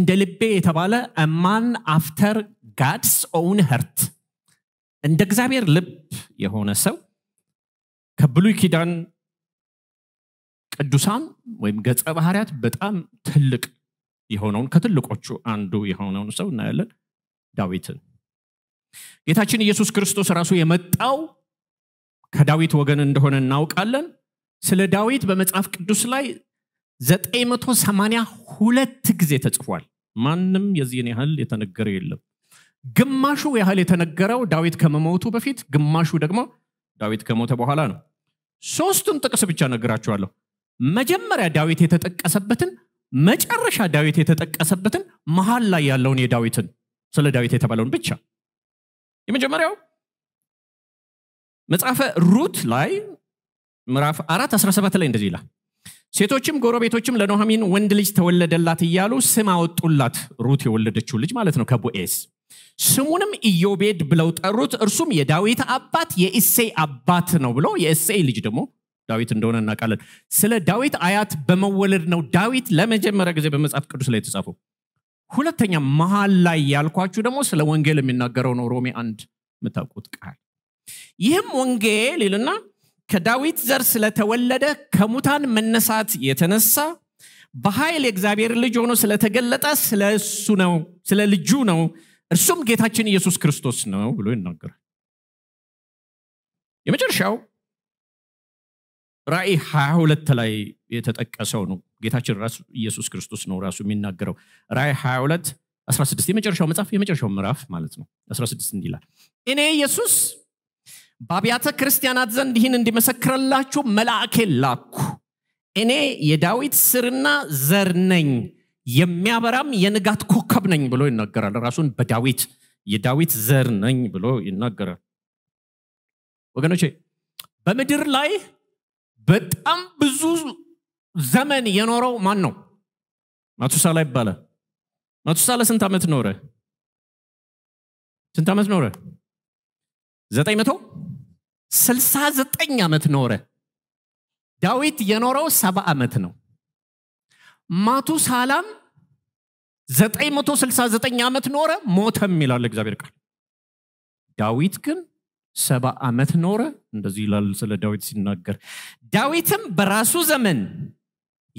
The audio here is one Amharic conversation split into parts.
እንደ ልቤ የተባለ ማን አፍተር ጋድስ ኦውን ህርት እንደ እግዚአብሔር ልብ የሆነ ሰው ከብሉይ ኪዳን ቅዱሳን ወይም ገጸ ባህርያት በጣም ትልቅ የሆነውን ከትልቆቹ አንዱ የሆነውን ሰው እናያለን ዳዊትን ጌታችን ኢየሱስ ክርስቶስ ራሱ የመጣው ከዳዊት ወገን እንደሆነ እናውቃለን ስለ ዳዊት በመጽሐፍ ቅዱስ ላይ 982 ጊዜ ተጽፏል ማንም የዚህን ያህል የተነገረ የለም። ግማሹ ያህል የተነገረው ዳዊት ከመሞቱ በፊት፣ ግማሹ ደግሞ ዳዊት ከሞተ በኋላ ነው። ሶስቱን ጥቅስ ብቻ ነግራችኋለሁ። መጀመሪያ ዳዊት የተጠቀሰበትን፣ መጨረሻ ዳዊት የተጠቀሰበትን፣ መሀል ላይ ያለውን የዳዊትን ስለ ዳዊት የተባለውን ብቻ። የመጀመሪያው መጽሐፈ ሩት ላይ ምዕራፍ አራት 17 ላይ እንደዚህ ይላል ሴቶችም ጎረቤቶችም ለኖሃሚን ወንድ ልጅ ተወለደላት እያሉ ስም አወጡላት ሩት የወለደችው ልጅ ማለት ነው ከቦኤዝ ስሙንም ኢዮቤድ ብለው ጠሩት እርሱም የዳዊት አባት የእሴይ አባት ነው ብሎ የእሴይ ልጅ ደግሞ ዳዊት እንደሆነ እናውቃለን ስለ ዳዊት አያት በመወለድ ነው ዳዊት ለመጀመሪያ ጊዜ በመጽሐፍ ቅዱስ ላይ የተጻፈው ሁለተኛ መሀል ላይ ያልኳችሁ ደግሞ ስለ ወንጌል የሚናገረው ነው ሮሜ አንድ የምታውቁት ቃል ይህም ወንጌል ይልና ከዳዊት ዘር ስለተወለደ ከሙታን መነሳት የተነሳ በኃይል የእግዚአብሔር ልጅ ሆኖ ስለተገለጠ ስለ እሱ ነው ስለ ልጁ ነው እርሱም ጌታችን ኢየሱስ ክርስቶስ ነው ብሎ ይናገራል የመጨረሻው ራእይ 22 ላይ የተጠቀሰው ነው ጌታችን ራሱ ኢየሱስ ክርስቶስ ነው ራሱ የሚናገረው ራእይ 22 16 የመጨረሻው መጽሐፍ የመጨረሻው ምዕራፍ ማለት ነው 16 እንዲላል እኔ ኢየሱስ በአብያተ ክርስቲያናት ዘንድ ይህን እንዲመሰክረላችሁ መልአኬን ላኩ። እኔ የዳዊት ስርና ዘር ነኝ፣ የሚያበራም የንጋት ኮከብ ነኝ ብሎ ይናገራል። ራሱን በዳዊት የዳዊት ዘር ነኝ ብሎ ይናገራል። ወገኖቼ በምድር ላይ በጣም ብዙ ዘመን የኖረው ማን ነው? ማቱሳላ ይባላል። ማቱሳላ ስንት ዓመት ኖረ? ስንት ዓመት ኖረ? ዘጠኝ መቶ ዘጠኝ ዓመት ኖረ። ዳዊት የኖረው ሰባ ዓመት ነው። ማቱ ስልሳ ዘጠኝ ዓመት ኖረ ሞተም ይላል እግዚአብሔር ቃል። ዳዊት ግን ሰባ ዓመት ኖረ። እንደዚህ ይላል ስለ ዳዊት ሲናገር። ዳዊትም በራሱ ዘመን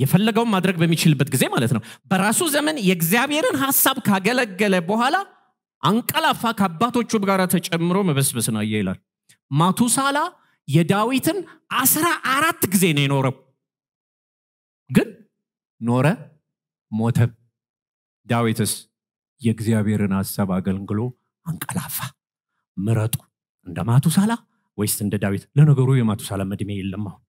የፈለገውን ማድረግ በሚችልበት ጊዜ ማለት ነው። በራሱ ዘመን የእግዚአብሔርን ሀሳብ ካገለገለ በኋላ አንቀላፋ ከአባቶቹ ጋር ተጨምሮ መበስበስን አየ ይላል። ማቱሳላ የዳዊትን አስራ አራት ጊዜ ነው የኖረው ግን ኖረ ሞተም ዳዊትስ የእግዚአብሔርን ሀሳብ አገልግሎ አንቀላፋ ምረጡ እንደ ማቱሳላ ወይስ እንደ ዳዊት ለነገሩ የማቱሳላ እድሜ የለም አሁን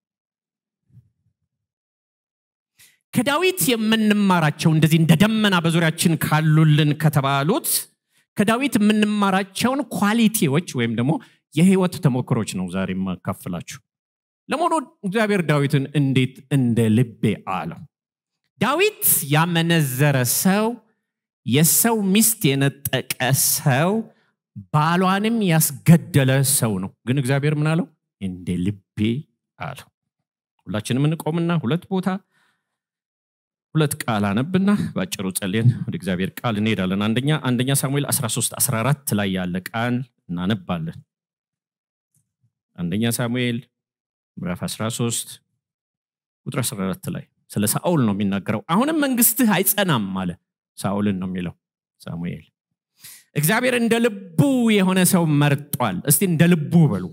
ከዳዊት የምንማራቸው እንደዚህ እንደ ደመና በዙሪያችን ካሉልን ከተባሉት ከዳዊት የምንማራቸውን ኳሊቲዎች ወይም ደግሞ የህይወት ተሞክሮች ነው ዛሬ የማካፍላችሁ ለመሆኑ እግዚአብሔር ዳዊትን እንዴት እንደ ልቤ አለው ዳዊት ያመነዘረ ሰው የሰው ሚስት የነጠቀ ሰው ባሏንም ያስገደለ ሰው ነው ግን እግዚአብሔር ምን አለው እንደ ልቤ አለው ሁላችንም እንቆምና ሁለት ቦታ ሁለት ቃል አነብና በአጭሩ ጸልን ወደ እግዚአብሔር ቃል እንሄዳለን አንደኛ አንደኛ ሳሙኤል 13 14 ላይ ያለ ቃል እናነባለን አንደኛ ሳሙኤል ምዕራፍ 13 ቁጥር 14 ላይ ስለ ሳኦል ነው የሚናገረው አሁንም መንግስትህ አይጸናም አለ ሳኦልን ነው የሚለው ሳሙኤል እግዚአብሔር እንደ ልቡ የሆነ ሰው መርጧል እስቲ እንደ ልቡ በሉ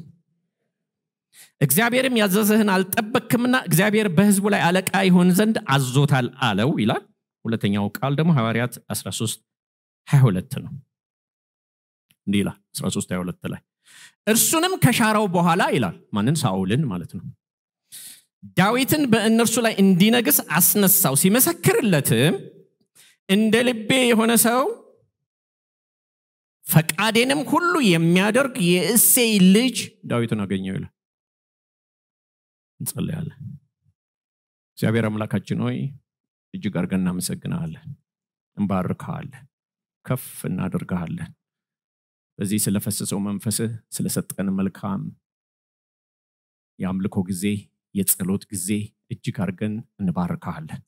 እግዚአብሔርም ያዘዘህን አልጠበክምና እግዚአብሔር በህዝቡ ላይ አለቃ ይሆን ዘንድ አዞታል አለው ይላል ሁለተኛው ቃል ደግሞ ሐዋርያት 13 22 ነው እንዲህ ይላል 13 22 ላይ እርሱንም ከሻረው በኋላ ይላል ማንን ሳኦልን ማለት ነው ዳዊትን በእነርሱ ላይ እንዲነግስ አስነሳው ሲመሰክርለትም እንደ ልቤ የሆነ ሰው ፈቃዴንም ሁሉ የሚያደርግ የእሴይ ልጅ ዳዊትን አገኘው ይላል እንጸለያለ እግዚአብሔር አምላካችን ሆይ እጅግ አርገ እናመሰግናለን እንባርካለን ከፍ እናደርግሃለን በዚህ ስለፈሰሰው መንፈስህ ስለሰጠን መልካም የአምልኮ ጊዜ የጸሎት ጊዜ እጅግ አድርገን እንባርካለን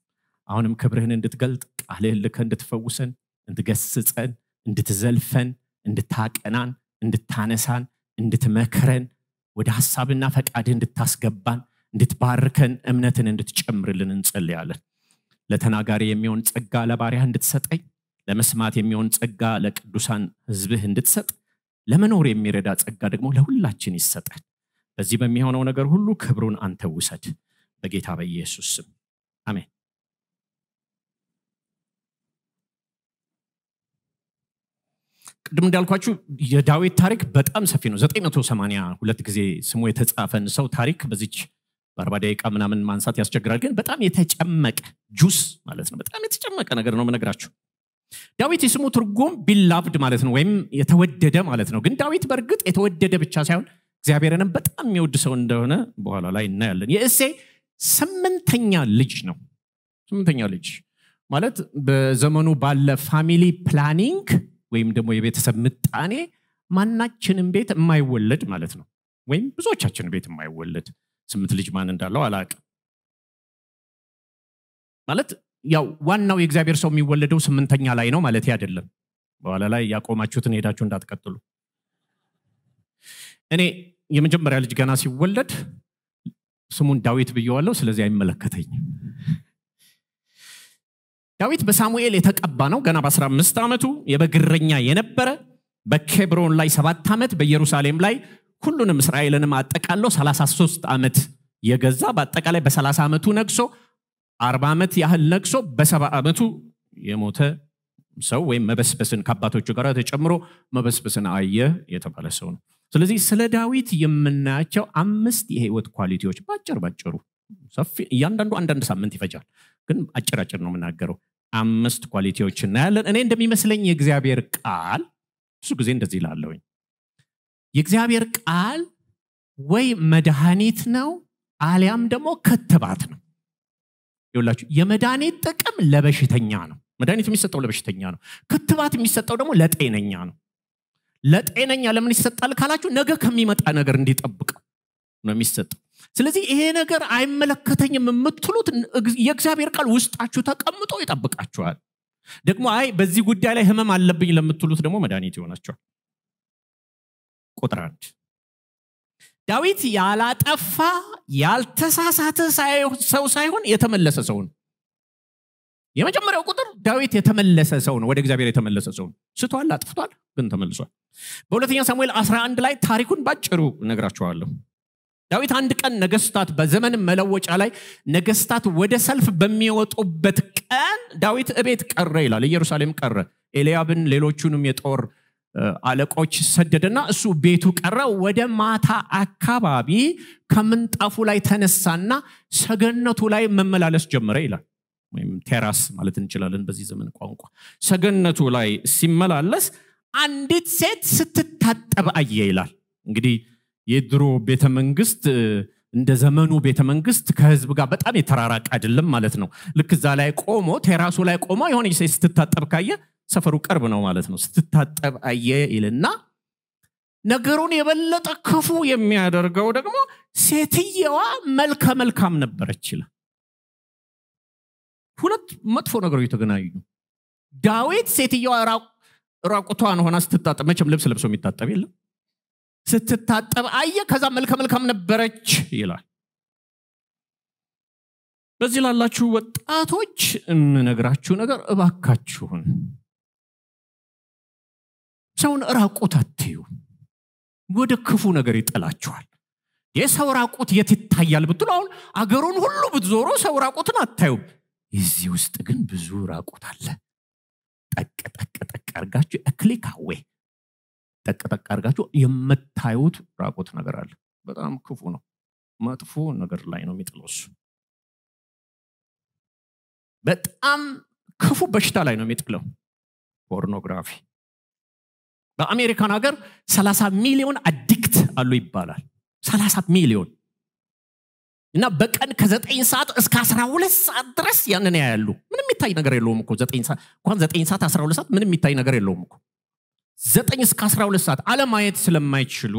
አሁንም ክብርህን እንድትገልጥ ቃልህን ልከ እንድትፈውሰን እንድገስጸን እንድትዘልፈን እንድታቀናን እንድታነሳን እንድትመክረን ወደ ሀሳብና ፈቃድህ እንድታስገባን እንድትባርከን እምነትን እንድትጨምርልን እንጸልያለን ለተናጋሪ የሚሆን ጸጋ ለባሪያህ እንድትሰጠኝ ለመስማት የሚሆን ጸጋ ለቅዱሳን ህዝብህ እንድትሰጥ ለመኖር የሚረዳ ጸጋ ደግሞ ለሁላችን ይሰጣል በዚህ በሚሆነው ነገር ሁሉ ክብሩን አንተ ውሰድ፣ በጌታ በኢየሱስ ስም አሜን። ቅድም እንዳልኳችሁ የዳዊት ታሪክ በጣም ሰፊ ነው። 982 ጊዜ ስሙ የተጻፈን ሰው ታሪክ በዚች በአርባ ደቂቃ ምናምን ማንሳት ያስቸግራል። ግን በጣም የተጨመቀ ጁስ ማለት ነው። በጣም የተጨመቀ ነገር ነው ምነግራችሁ። ዳዊት የስሙ ትርጉም ቢላብድ ማለት ነው ወይም የተወደደ ማለት ነው ግን ዳዊት በእርግጥ የተወደደ ብቻ ሳይሆን እግዚአብሔርንም በጣም የሚወድ ሰው እንደሆነ በኋላ ላይ እናያለን የእሴ ስምንተኛ ልጅ ነው ስምንተኛ ልጅ ማለት በዘመኑ ባለ ፋሚሊ ፕላኒንግ ወይም ደግሞ የቤተሰብ ምጣኔ ማናችንም ቤት የማይወለድ ማለት ነው ወይም ብዙዎቻችን ቤት የማይወለድ ስምንት ልጅ ማን እንዳለው አላቅ ማለት ያው ዋናው የእግዚአብሔር ሰው የሚወለደው ስምንተኛ ላይ ነው ማለት አይደለም በኋላ ላይ ያቆማችሁትን ሄዳችሁ እንዳትቀጥሉ እኔ የመጀመሪያ ልጅ ገና ሲወለድ ስሙን ዳዊት ብየዋለው ስለዚህ አይመለከተኝም ዳዊት በሳሙኤል የተቀባ ነው ገና በ15 ዓመቱ የበግረኛ የነበረ በኬብሮን ላይ ሰባት ዓመት በኢየሩሳሌም ላይ ሁሉንም እስራኤልንም አጠቃለው 33 ዓመት የገዛ በአጠቃላይ በ30 ዓመቱ ነግሶ አርባ ዓመት ያህል ለቅሶ በሰባ ዓመቱ የሞተ ሰው ወይም መበስበስን ከአባቶቹ ጋር ተጨምሮ መበስበስን አየ የተባለ ሰው ነው ስለዚህ ስለ ዳዊት የምናያቸው አምስት የህይወት ኳሊቲዎች በአጭር ባጭሩ ሰፊ እያንዳንዱ አንዳንድ ሳምንት ይፈጃል ግን አጭር አጭር ነው የምናገረው አምስት ኳሊቲዎች እናያለን እኔ እንደሚመስለኝ የእግዚአብሔር ቃል ብዙ ጊዜ እንደዚህ ላለውኝ የእግዚአብሔር ቃል ወይ መድኃኒት ነው አሊያም ደግሞ ክትባት ነው ይውላችሁ የመድኃኒት ጥቅም ለበሽተኛ ነው። መድኃኒት የሚሰጠው ለበሽተኛ ነው። ክትባት የሚሰጠው ደግሞ ለጤነኛ ነው። ለጤነኛ ለምን ይሰጣል ካላችሁ ነገ ከሚመጣ ነገር እንዲጠብቅ ነው የሚሰጠው። ስለዚህ ይሄ ነገር አይመለከተኝም የምትሉት የእግዚአብሔር ቃል ውስጣችሁ ተቀምጦ ይጠብቃችኋል። ደግሞ አይ በዚህ ጉዳይ ላይ ህመም አለብኝ ለምትሉት ደግሞ መድኃኒት ይሆናቸዋል። ቁጥር አንድ ዳዊት ያላጠፋ ያልተሳሳተ ሰው ሳይሆን የተመለሰ ሰው ነው። የመጀመሪያው ቁጥር ዳዊት የተመለሰ ሰው ነው። ወደ እግዚአብሔር የተመለሰ ሰው ነው። ስቷል፣ አጥፍቷል፣ ግን ተመልሷል። በሁለተኛ ሳሙኤል 11 ላይ ታሪኩን ባጭሩ እነግራችኋለሁ። ዳዊት አንድ ቀን ነገስታት በዘመን መለወጫ ላይ ነገስታት ወደ ሰልፍ በሚወጡበት ቀን ዳዊት እቤት ቀረ ይላል። ኢየሩሳሌም ቀረ። ኤልያብን ሌሎቹንም የጦር አለቆች ሰደደና እሱ ቤቱ ቀረ። ወደ ማታ አካባቢ ከምንጣፉ ላይ ተነሳና ሰገነቱ ላይ መመላለስ ጀመረ ይላል። ወይም ቴራስ ማለት እንችላለን በዚህ ዘመን ቋንቋ። ሰገነቱ ላይ ሲመላለስ አንዲት ሴት ስትታጠብ አየ ይላል። እንግዲህ የድሮ ቤተ መንግስት እንደ ዘመኑ ቤተ መንግስት ከህዝብ ጋር በጣም የተራራቅ አይደለም ማለት ነው። ልክ እዛ ላይ ቆሞ ቴራሱ ላይ ቆሞ የሆነ ሴት ስትታጠብ ካየ ሰፈሩ ቅርብ ነው ማለት ነው። ስትታጠብ አየ ይልና ነገሩን የበለጠ ክፉ የሚያደርገው ደግሞ ሴትየዋ መልከ መልካም ነበረች ይላል። ሁለት መጥፎ ነገሮች የተገናኙ። ዳዊት ሴትየዋ ራቁቷን ሆና ስትታጠብ፣ መቼም ልብስ ለብሶ የሚታጠብ የለም። ስትታጠብ አየ፣ ከዛ መልከ መልካም ነበረች ይላል። በዚህ ላላችሁ ወጣቶች የምነግራችሁ ነገር እባካችሁን ሰውን ራቁት አትዩ። ወደ ክፉ ነገር ይጠላችኋል። የሰው ራቁት የት ይታያል ብትሉ አሁን አገሩን ሁሉ ብትዞሮ ሰው ራቁትን አታዩም። እዚህ ውስጥ ግን ብዙ ራቁት አለ። ጠቅ ጠቅ ጠቅ አርጋችሁ እክሊካ ወይ ጠቅ ጠቅ አርጋችሁ የምታዩት ራቁት ነገር አለ። በጣም ክፉ ነው። መጥፎ ነገር ላይ ነው የሚጥለው በጣም ክፉ በሽታ ላይ ነው የሚጥለው ፖርኖግራፊ። በአሜሪካን ሀገር 30 ሚሊዮን አዲክት አሉ ይባላል 30 ሚሊዮን እና በቀን ከ9 ሰዓት እስከ 12 ሰዓት ድረስ ያንን ያያሉ ምንም የሚታይ ነገር የለውም እኮ 9 ሰዓት እንኳን 9 ሰዓት 12 ሰዓት ምንም የሚታይ ነገር የለውም እኮ 9 እስከ 12 ሰዓት አለማየት ስለማይችሉ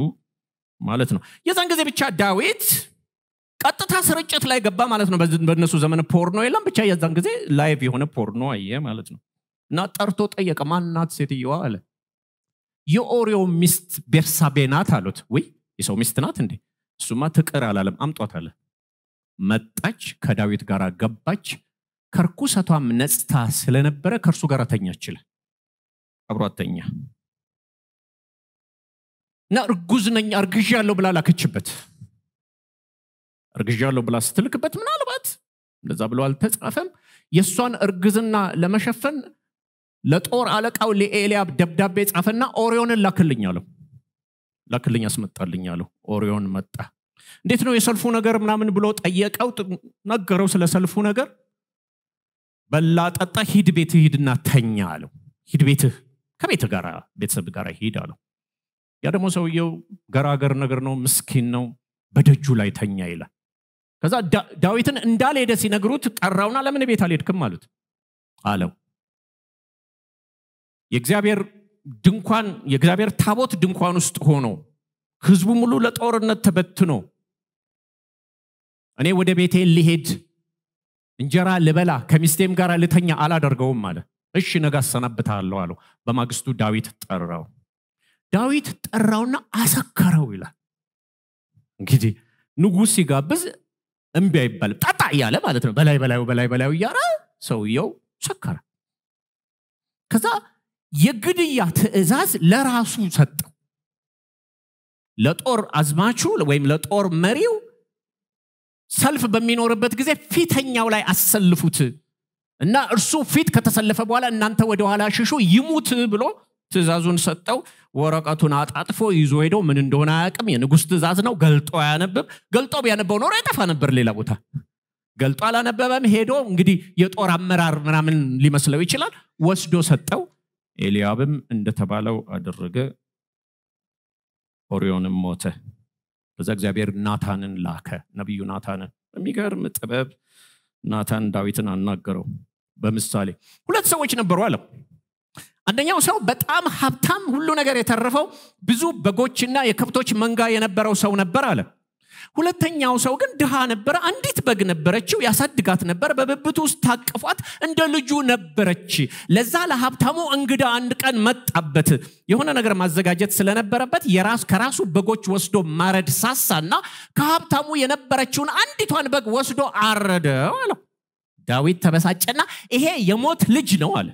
ማለት ነው የዛን ጊዜ ብቻ ዳዊት ቀጥታ ስርጭት ላይ ገባ ማለት ነው በእነሱ ዘመን ፖርኖ የለም ብቻ የዛን ጊዜ ላይቭ የሆነ ፖርኖ አየ ማለት ነው እና ጠርቶ ጠየቀ ማናት ሴትየዋ አለ የኦሪዮ ሚስት ቤርሳቤ ናት አሉት። ወይ የሰው ሚስት ናት እንዴ? እሱማ ትቅር አላለም፣ አምጧት አለ። መጣች፣ ከዳዊት ጋር ገባች። ከርኩሰቷም ነጽታ ስለነበረ ከእርሱ ጋር ተኛችለ አብሯተኛ እና እርጉዝ ነኝ እርግዣ ያለው ብላ ላከችበት። እርግዣ ያለው ብላ ስትልክበት ምናልባት እንደዛ ብሎ አልተጻፈም። የእሷን እርግዝና ለመሸፈን ለጦር አለቃው ለኤልያብ ደብዳቤ ጻፈና ኦሪዮንን ላክልኝ አለው። ላክልኝ አስመጣልኝ አለው። ኦሪዮን መጣ። እንዴት ነው የሰልፉ ነገር ምናምን ብሎ ጠየቀው፣ ነገረው ስለ ሰልፉ ነገር። በላ ጠጣ፣ ሂድ ቤት ሂድና ተኛ አለው። ሂድ ቤትህ ከቤት ጋር ቤተሰብ ጋር ሂድ አለው። ያ ደግሞ ሰውየው ገራገር ነገር ነው፣ ምስኪን ነው፣ በደጁ ላይ ተኛ ይላል። ከዛ ዳዊትን እንዳልሄደ ሲነግሩት ቀራውና ለምን ቤት አልሄድክም አሉት አለው። የእግዚአብሔር ድንኳን የእግዚአብሔር ታቦት ድንኳን ውስጥ ሆኖ ህዝቡ ሙሉ ለጦርነት ተበትኖ እኔ ወደ ቤቴ ልሄድ እንጀራ ልበላ ከሚስቴም ጋር ልተኛ አላደርገውም አለ እሺ ነገ አሰናብታለሁ አለው በማግስቱ ዳዊት ጠራው ዳዊት ጠራውና አሰከረው ይላል እንግዲህ ንጉሥ ሲጋብዝ እምቢ አይባልም ጠጣ እያለ ማለት ነው በላይ በላዩ በላይ በላዩ እያለ ሰውየው ሰከረ ከዛ የግድያ ትዕዛዝ ለራሱ ሰጠው። ለጦር አዝማቹ ወይም ለጦር መሪው ሰልፍ በሚኖርበት ጊዜ ፊተኛው ላይ አሰልፉት እና እርሱ ፊት ከተሰለፈ በኋላ እናንተ ወደ ኋላ ሽሹ ይሙት ብሎ ትእዛዙን ሰጠው። ወረቀቱን አጣጥፎ ይዞ ሄዶ ምን እንደሆነ አያውቅም። የንጉሥ ትእዛዝ ነው። ገልጦ አያነብም። ገልጦ ቢያነበው ኖሮ ያጠፋ ነበር ሌላ ቦታ። ገልጦ አላነበበም። ሄዶ እንግዲህ የጦር አመራር ምናምን ሊመስለው ይችላል። ወስዶ ሰጠው። ኤልያብም እንደተባለው አደረገ፣ ኦሪዮንም ሞተ። በዛ እግዚአብሔር ናታንን ላከ፣ ነቢዩ ናታንን። በሚገርም ጥበብ ናታን ዳዊትን አናገረው በምሳሌ። ሁለት ሰዎች ነበሩ አለው። አንደኛው ሰው በጣም ሀብታም፣ ሁሉ ነገር የተረፈው ብዙ በጎችና የከብቶች መንጋ የነበረው ሰው ነበር አለ። ሁለተኛው ሰው ግን ድሃ ነበረ አንዲት በግ ነበረችው ያሳድጋት ነበር በብብቱ ውስጥ ታቅፏት እንደ ልጁ ነበረች ለዛ ለሀብታሙ እንግዳ አንድ ቀን መጣበት የሆነ ነገር ማዘጋጀት ስለነበረበት የራስ ከራሱ በጎች ወስዶ ማረድ ሳሳና ከሀብታሙ የነበረችውን አንዲቷን በግ ወስዶ አረደው አለው ዳዊት ተበሳጨና ይሄ የሞት ልጅ ነው አለ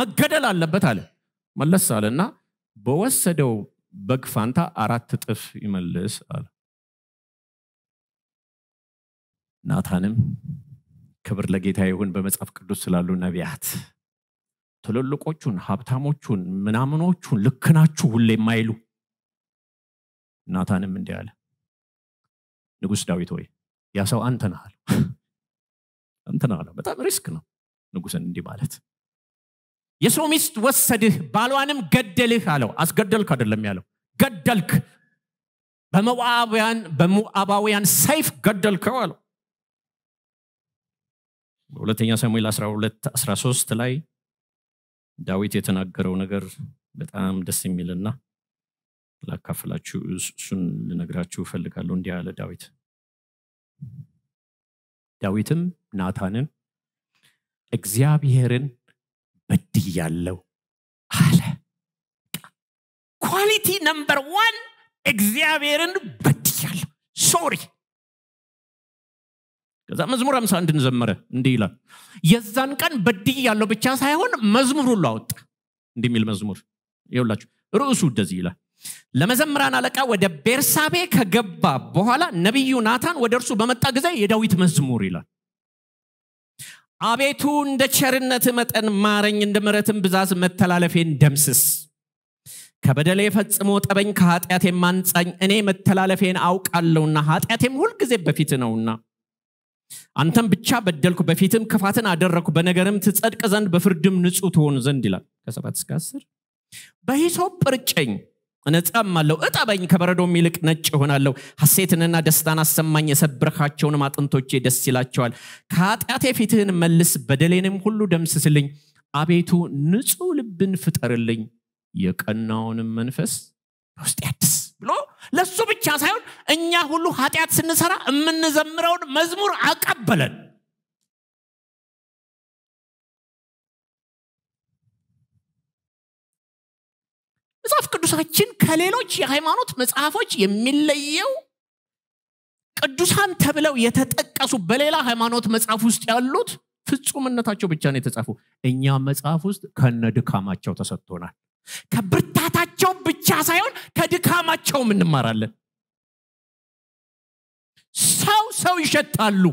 መገደል አለበት አለ መለስ አለና በወሰደው በግ ፋንታ አራት ጥፍ ይመልስ አለ ናታንም ክብር ለጌታ ይሁን በመጽሐፍ ቅዱስ ስላሉ ነቢያት ትልልቆቹን ሀብታሞቹን ምናምኖቹን ልክናችሁ ሁሌ የማይሉ ናታንም እንዲ አለ ንጉስ ዳዊት ወይ ያ ሰው አንተ ነህ አንተ በጣም ሪስክ ነው ንጉስን እንዲህ ማለት የሰው ሚስት ወሰድህ ባሏንም ገደልህ አለው አስገደልክ አይደለም ያለው ገደልክ በሞዓባውያን ሰይፍ ገደልከው አለው በሁለተኛ ሳሙኤል 12 13 ላይ ዳዊት የተናገረው ነገር በጣም ደስ የሚልና ላካፍላችሁ እሱን ልነግራችሁ እፈልጋለሁ እንዲህ አለ ዳዊት ዳዊትም ናታንን እግዚአብሔርን በድያለው አለ ኳሊቲ ነምበር ዋን እግዚአብሔርን ያለው ሶሪ ከዛ መዝሙር አምሳ አንድን ዘመረ እንዲህ ይላል የዛን ቀን በድይ ያለው ብቻ ሳይሆን መዝሙር ሁሉ አወጣ እንዲህ የሚል መዝሙር ይውላችሁ ርዕሱ እንደዚህ ይላል ለመዘምራን አለቃ ወደ ቤርሳቤ ከገባ በኋላ ነቢዩ ናታን ወደ እርሱ በመጣ ጊዜ የዳዊት መዝሙር ይላል አቤቱ እንደ ቸርነት መጠን ማረኝ እንደ ምረትን ብዛዝ መተላለፌን ደምስስ ከበደለ የፈጽሞ ጠበኝ ከኃጢአቴ ማንጻኝ እኔ መተላለፌን አውቃለውና ኃጢአቴም ሁልጊዜ በፊት ነውና አንተም ብቻ በደልኩ፣ በፊትም ክፋትን አደረግኩ፣ በነገርም ትጸድቅ ዘንድ በፍርድም ንጹህ ትሆን ዘንድ ይላል። ከሰባት እስከ አስር በሂሶጵ ነጻም እነጻማለሁ፣ እጠበኝ፣ ከበረዶም ይልቅ ነጭ እሆናለሁ። ሐሴትንና ደስታን አሰማኝ፣ የሰበርካቸውንም አጥንቶቼ ደስ ይላቸዋል። ከኃጢአቴ ፊትህን መልስ፣ በደሌንም ሁሉ ደምስስልኝ። አቤቱ ንጹህ ልብን ፍጠርልኝ፣ የቀናውንም መንፈስ በውስጥ ያድስ ለሱ ብቻ ሳይሆን እኛ ሁሉ ኃጢአት ስንሰራ የምንዘምረውን መዝሙር አቀበለን መጽሐፍ ቅዱሳችን ከሌሎች የሃይማኖት መጽሐፎች የሚለየው ቅዱሳን ተብለው የተጠቀሱ በሌላ ሃይማኖት መጽሐፍ ውስጥ ያሉት ፍጹምነታቸው ብቻ ነው የተጻፉ እኛ መጽሐፍ ውስጥ ከነ ድካማቸው ተሰጥቶናል ከብርታታቸው ብቻ ሳይሆን ከድካማቸውም እንማራለን ሰው ሰው ይሸታሉ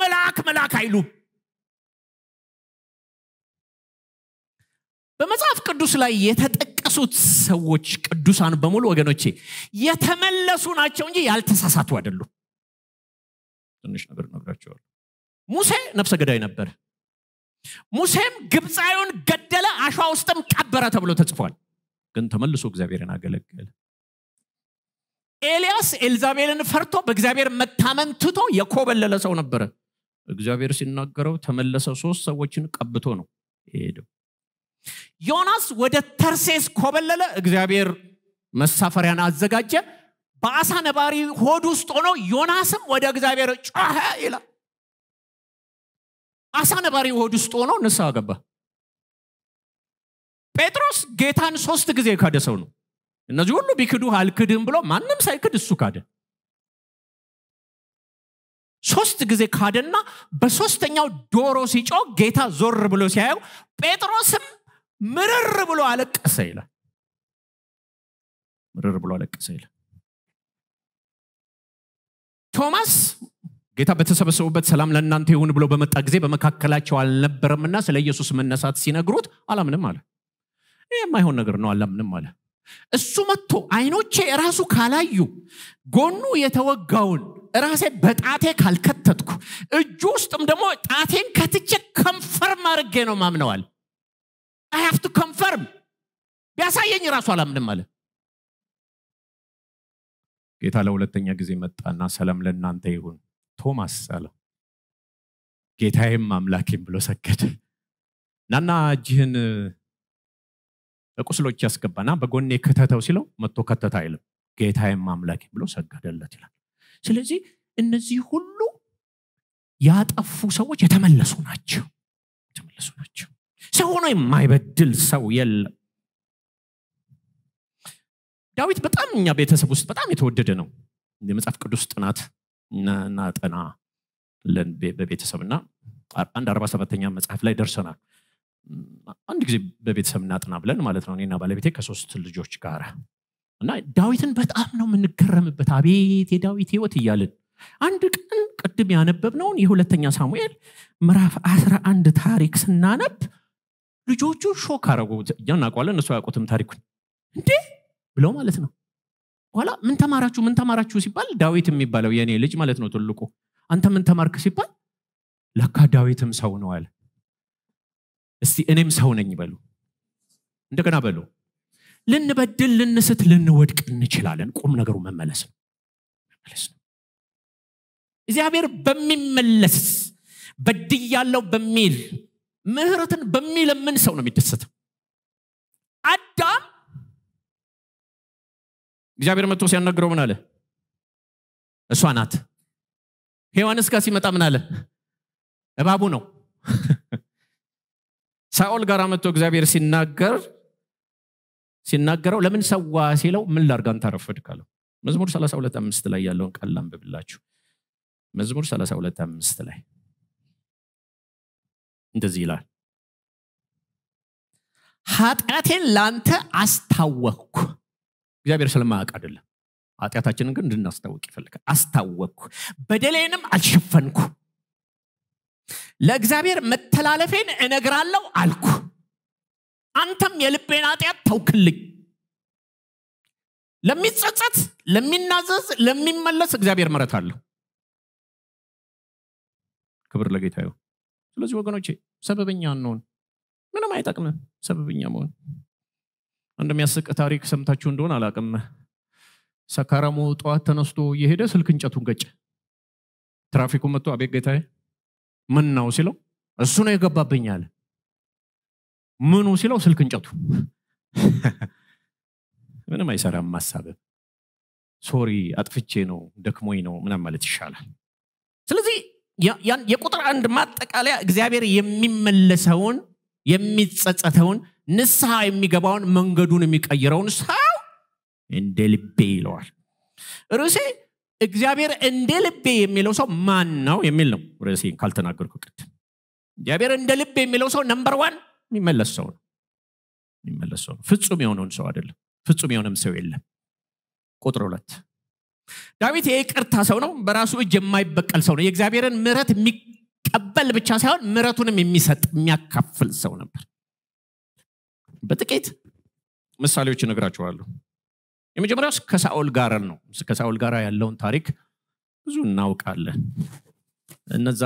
መልአክ መልአክ አይሉም በመጽሐፍ ቅዱስ ላይ የተጠቀሱት ሰዎች ቅዱሳን በሙሉ ወገኖቼ የተመለሱ ናቸው እንጂ ያልተሳሳቱ አይደሉም ትንሽ ነገር ነግራቸዋል ሙሴ ነፍሰ ገዳይ ነበር ሙሴም ግብፃዩን ገደለ አሸዋ ውስጥም ቀበረ ተብሎ ተጽፏል ግን ተመልሶ እግዚአብሔርን አገለገለ ኤልያስ ኤልዛቤልን ፈርቶ በእግዚአብሔር መታመን ትቶ የኮበለለ ሰው ነበረ እግዚአብሔር ሲናገረው ተመለሰ ሶስት ሰዎችን ቀብቶ ነው ሄደው ዮናስ ወደ ተርሴስ ኮበለለ እግዚአብሔር መሳፈሪያን አዘጋጀ በአሳ ነባሪ ሆድ ውስጥ ሆኖ ዮናስም ወደ እግዚአብሔር ጮኸ ይላል አሳ ነባሪ ሆድ ውስጥ ሆኖ ንስሐ ገባ። ጴጥሮስ ጌታን ሶስት ጊዜ የካደ ሰው ነው። እነዚህ ሁሉ ቢክዱ አልክድም ብሎ ማንም ሳይክድ እሱ ካደ። ሶስት ጊዜ ካደና በሶስተኛው ዶሮ ሲጮ ጌታ ዞር ብሎ ሲያየው ጴጥሮስም ምርር ብሎ አለቀሰ ይላል። ምርር ብሎ አለቀሰ ይላል። ቶማስ ጌታ በተሰበሰቡበት ሰላም ለእናንተ ይሁን ብሎ በመጣ ጊዜ በመካከላቸው አልነበረምና ስለ ኢየሱስ መነሳት ሲነግሩት አላምንም አለ ይህ የማይሆን ነገር ነው አላምንም አለ እሱ መጥቶ አይኖቼ እራሱ ካላዩ ጎኑ የተወጋውን ራሴ በጣቴ ካልከተትኩ እጁ ውስጥም ደግሞ ጣቴን ከትቼ ከንፈርም አርጌ ነው ማምነዋል አይሀፍቱ ከንፈርም ቢያሳየኝ ራሱ አላምንም አለ ጌታ ለሁለተኛ ጊዜ መጣና ሰላም ለእናንተ ይሁን ቶማስ አለው ጌታዬም አምላኬም ብሎ ሰገደ ናና እጅህን ቁስሎች ያስገባና በጎኔ ከተተው ሲለው መጥቶ ከተተ አይልም ጌታዬም አምላኬም ብሎ ሰገደለት ይላል ስለዚህ እነዚህ ሁሉ ያጠፉ ሰዎች የተመለሱ ናቸው የተመለሱ ናቸው ሰው ሆኖ የማይበድል ሰው የለም ዳዊት በጣም እኛ ቤተሰብ ውስጥ በጣም የተወደደ ነው የመጽሐፍ ቅዱስ ጥናት እናጠና በቤተሰብና አንድ አርባ ሰባተኛ መጽሐፍ ላይ ደርሰናል አንድ ጊዜ በቤተሰብ እናጥና ብለን ማለት ነው እኔና ባለቤቴ ከሶስት ልጆች ጋር እና ዳዊትን በጣም ነው የምንገረምበት አቤት የዳዊት ህይወት እያልን አንድ ቀን ቅድም ያነበብነውን የሁለተኛ ሳሙኤል ምዕራፍ 11 ታሪክ ስናነብ ልጆቹ ሾክ አረጉ እኛ እናቋለን እሱ አያውቁትም ታሪኩን እንዴ ብለው ማለት ነው ኋላ ምን ተማራችሁ ምን ተማራችሁ ሲባል ዳዊት የሚባለው የእኔ ልጅ ማለት ነው ትልቁ አንተ ምን ተማርክ ሲባል ለካ ዳዊትም ሰው ነው አለ እስቲ እኔም ሰው ነኝ በሉ እንደገና በሉ ልንበድል ልንስት ልንወድቅ እንችላለን ቁም ነገሩ መመለስ ነው መመለስ እግዚአብሔር በሚመለስ በድያለው በሚል ምህረትን በሚለምን ሰው ነው የሚደሰተው አዳም እግዚአብሔር መጥቶ ሲያናግረው ምን አለ እሷ ናት ሄዋንስ ጋር ሲመጣ ምን አለ እባቡ ነው ሳኦል ጋር መጥቶ እግዚአብሔር ሲናገር ሲናገረው ለምን ሰዋ ሲለው ምን ላርጋን ታረፈድ አረፈድክ መዝሙር 32 ላይ ያለውን ቃል ላንብብላችሁ መዝሙር 325 ላይ እንደዚህ ይላል ኃጢአቴን ላንተ አስታወቅኩ እግዚአብሔር ስለማያውቅ አይደለም ኃጢአታችንን ግን እንድናስታወቅ ይፈልጋል አስታወቅኩ በደሌንም አልሸፈንኩ ለእግዚአብሔር መተላለፌን እነግራለሁ አልኩ አንተም የልቤን ኃጢአት ተውክልኝ ለሚጸጸት ለሚናዘዝ ለሚመለስ እግዚአብሔር መረት አለሁ ክብር ለጌታ ስለዚህ ወገኖቼ ሰበበኛ እንሆን ምንም አይጠቅምም ሰበበኛ መሆን አንድ ታሪክ ሰምታችሁ እንደሆን አላቅም ሰካራሙ ጠዋት ተነስቶ እየሄደ ስልክ እንጨቱን ገጨ ትራፊኩ መጥቶ አቤት ጌታ ምን ነው ሲለው እሱ ነው የገባብኝ አለ ምኑ ሲለው ስልክ እንጨቱ ምንም አይሰራም ማሳበብ ሶሪ አጥፍቼ ነው ደክሞኝ ነው ምናም ማለት ይሻላል ስለዚህ የቁጥር አንድ ማጠቃለያ እግዚአብሔር የሚመለሰውን የሚጸጸተውን ንስሐ የሚገባውን መንገዱን የሚቀይረውን ሰው እንደ ልቤ ይለዋል ርዕሴ እግዚአብሔር እንደ ልቤ የሚለው ሰው ማን ነው የሚል ነው ርዕሴ ካልተናገርኩ ቅድ እግዚአብሔር እንደ ልቤ የሚለው ሰው ነምበር ዋን የሚመለስ ሰው ነው የሚመለስ ሰው ነው ፍጹም የሆነውን ሰው አይደለም ፍጹም የሆነም ሰው የለም ቁጥር ሁለት ዳዊት የይቅርታ ሰው ነው በራሱ እጅ የማይበቀል ሰው ነው የእግዚአብሔርን ምረት የሚቀበል ብቻ ሳይሆን ምረቱንም የሚሰጥ የሚያካፍል ሰው ነበር በጥቂት ምሳሌዎች እነግራችኋለሁ። የመጀመሪያው ከሳኦል ጋር ነው። ከሳኦል ጋር ያለውን ታሪክ ብዙ እናውቃለን። እነዛ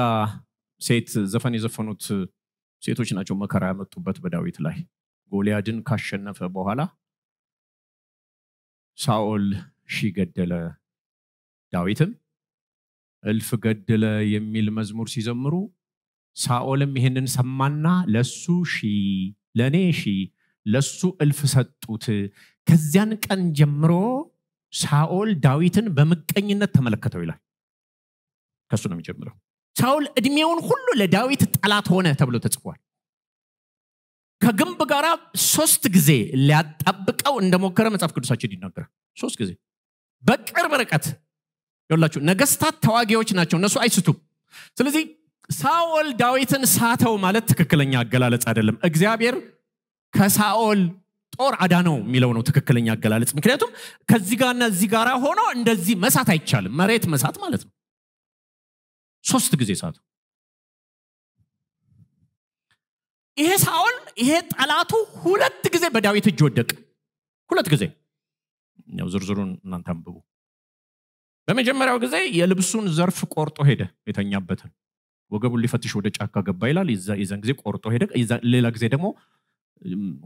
ሴት ዘፈን የዘፈኑት ሴቶች ናቸው መከራ ያመጡበት በዳዊት ላይ። ጎልያድን ካሸነፈ በኋላ ሳኦል ሺ ገደለ፣ ዳዊትም እልፍ ገደለ የሚል መዝሙር ሲዘምሩ ሳኦልም ይህንን ሰማና ለሱ ሺ ለእኔ ሺ ለሱ እልፍ ሰጡት። ከዚያን ቀን ጀምሮ ሳኦል ዳዊትን በምቀኝነት ተመለከተው ይላል። ከሱ ነው የሚጀምረው። ሳኦል እድሜውን ሁሉ ለዳዊት ጠላት ሆነ ተብሎ ተጽፏል። ከግንብ ጋር ሶስት ጊዜ ሊያጣብቀው እንደሞከረ መጽሐፍ ቅዱሳችን ይናገራል። ሶስት ጊዜ በቅርብ ርቀት ላችሁ ነገስታት ተዋጊዎች ናቸው፣ እነሱ አይስቱም። ስለዚህ ሳኦል ዳዊትን ሳተው ማለት ትክክለኛ አገላለጽ አይደለም። እግዚአብሔር ከሳኦል ጦር አዳነው የሚለው ነው ትክክለኛ አገላለጽ። ምክንያቱም ከዚህ ጋርና እዚህ ጋር ሆኖ እንደዚህ መሳት አይቻልም። መሬት መሳት ማለት ነው። ሶስት ጊዜ ሳቱ። ይሄ ሳኦል ይሄ ጠላቱ ሁለት ጊዜ በዳዊት እጅ ወደቅ። ሁለት ጊዜ ያው ዝርዝሩን እናንተ አንብቡ። በመጀመሪያው ጊዜ የልብሱን ዘርፍ ቆርጦ ሄደ የተኛበትን ወገቡን ሊፈትሽ ወደ ጫካ ገባ ይላል። የዛን ጊዜ ቆርጦ ሄደ። ሌላ ጊዜ ደግሞ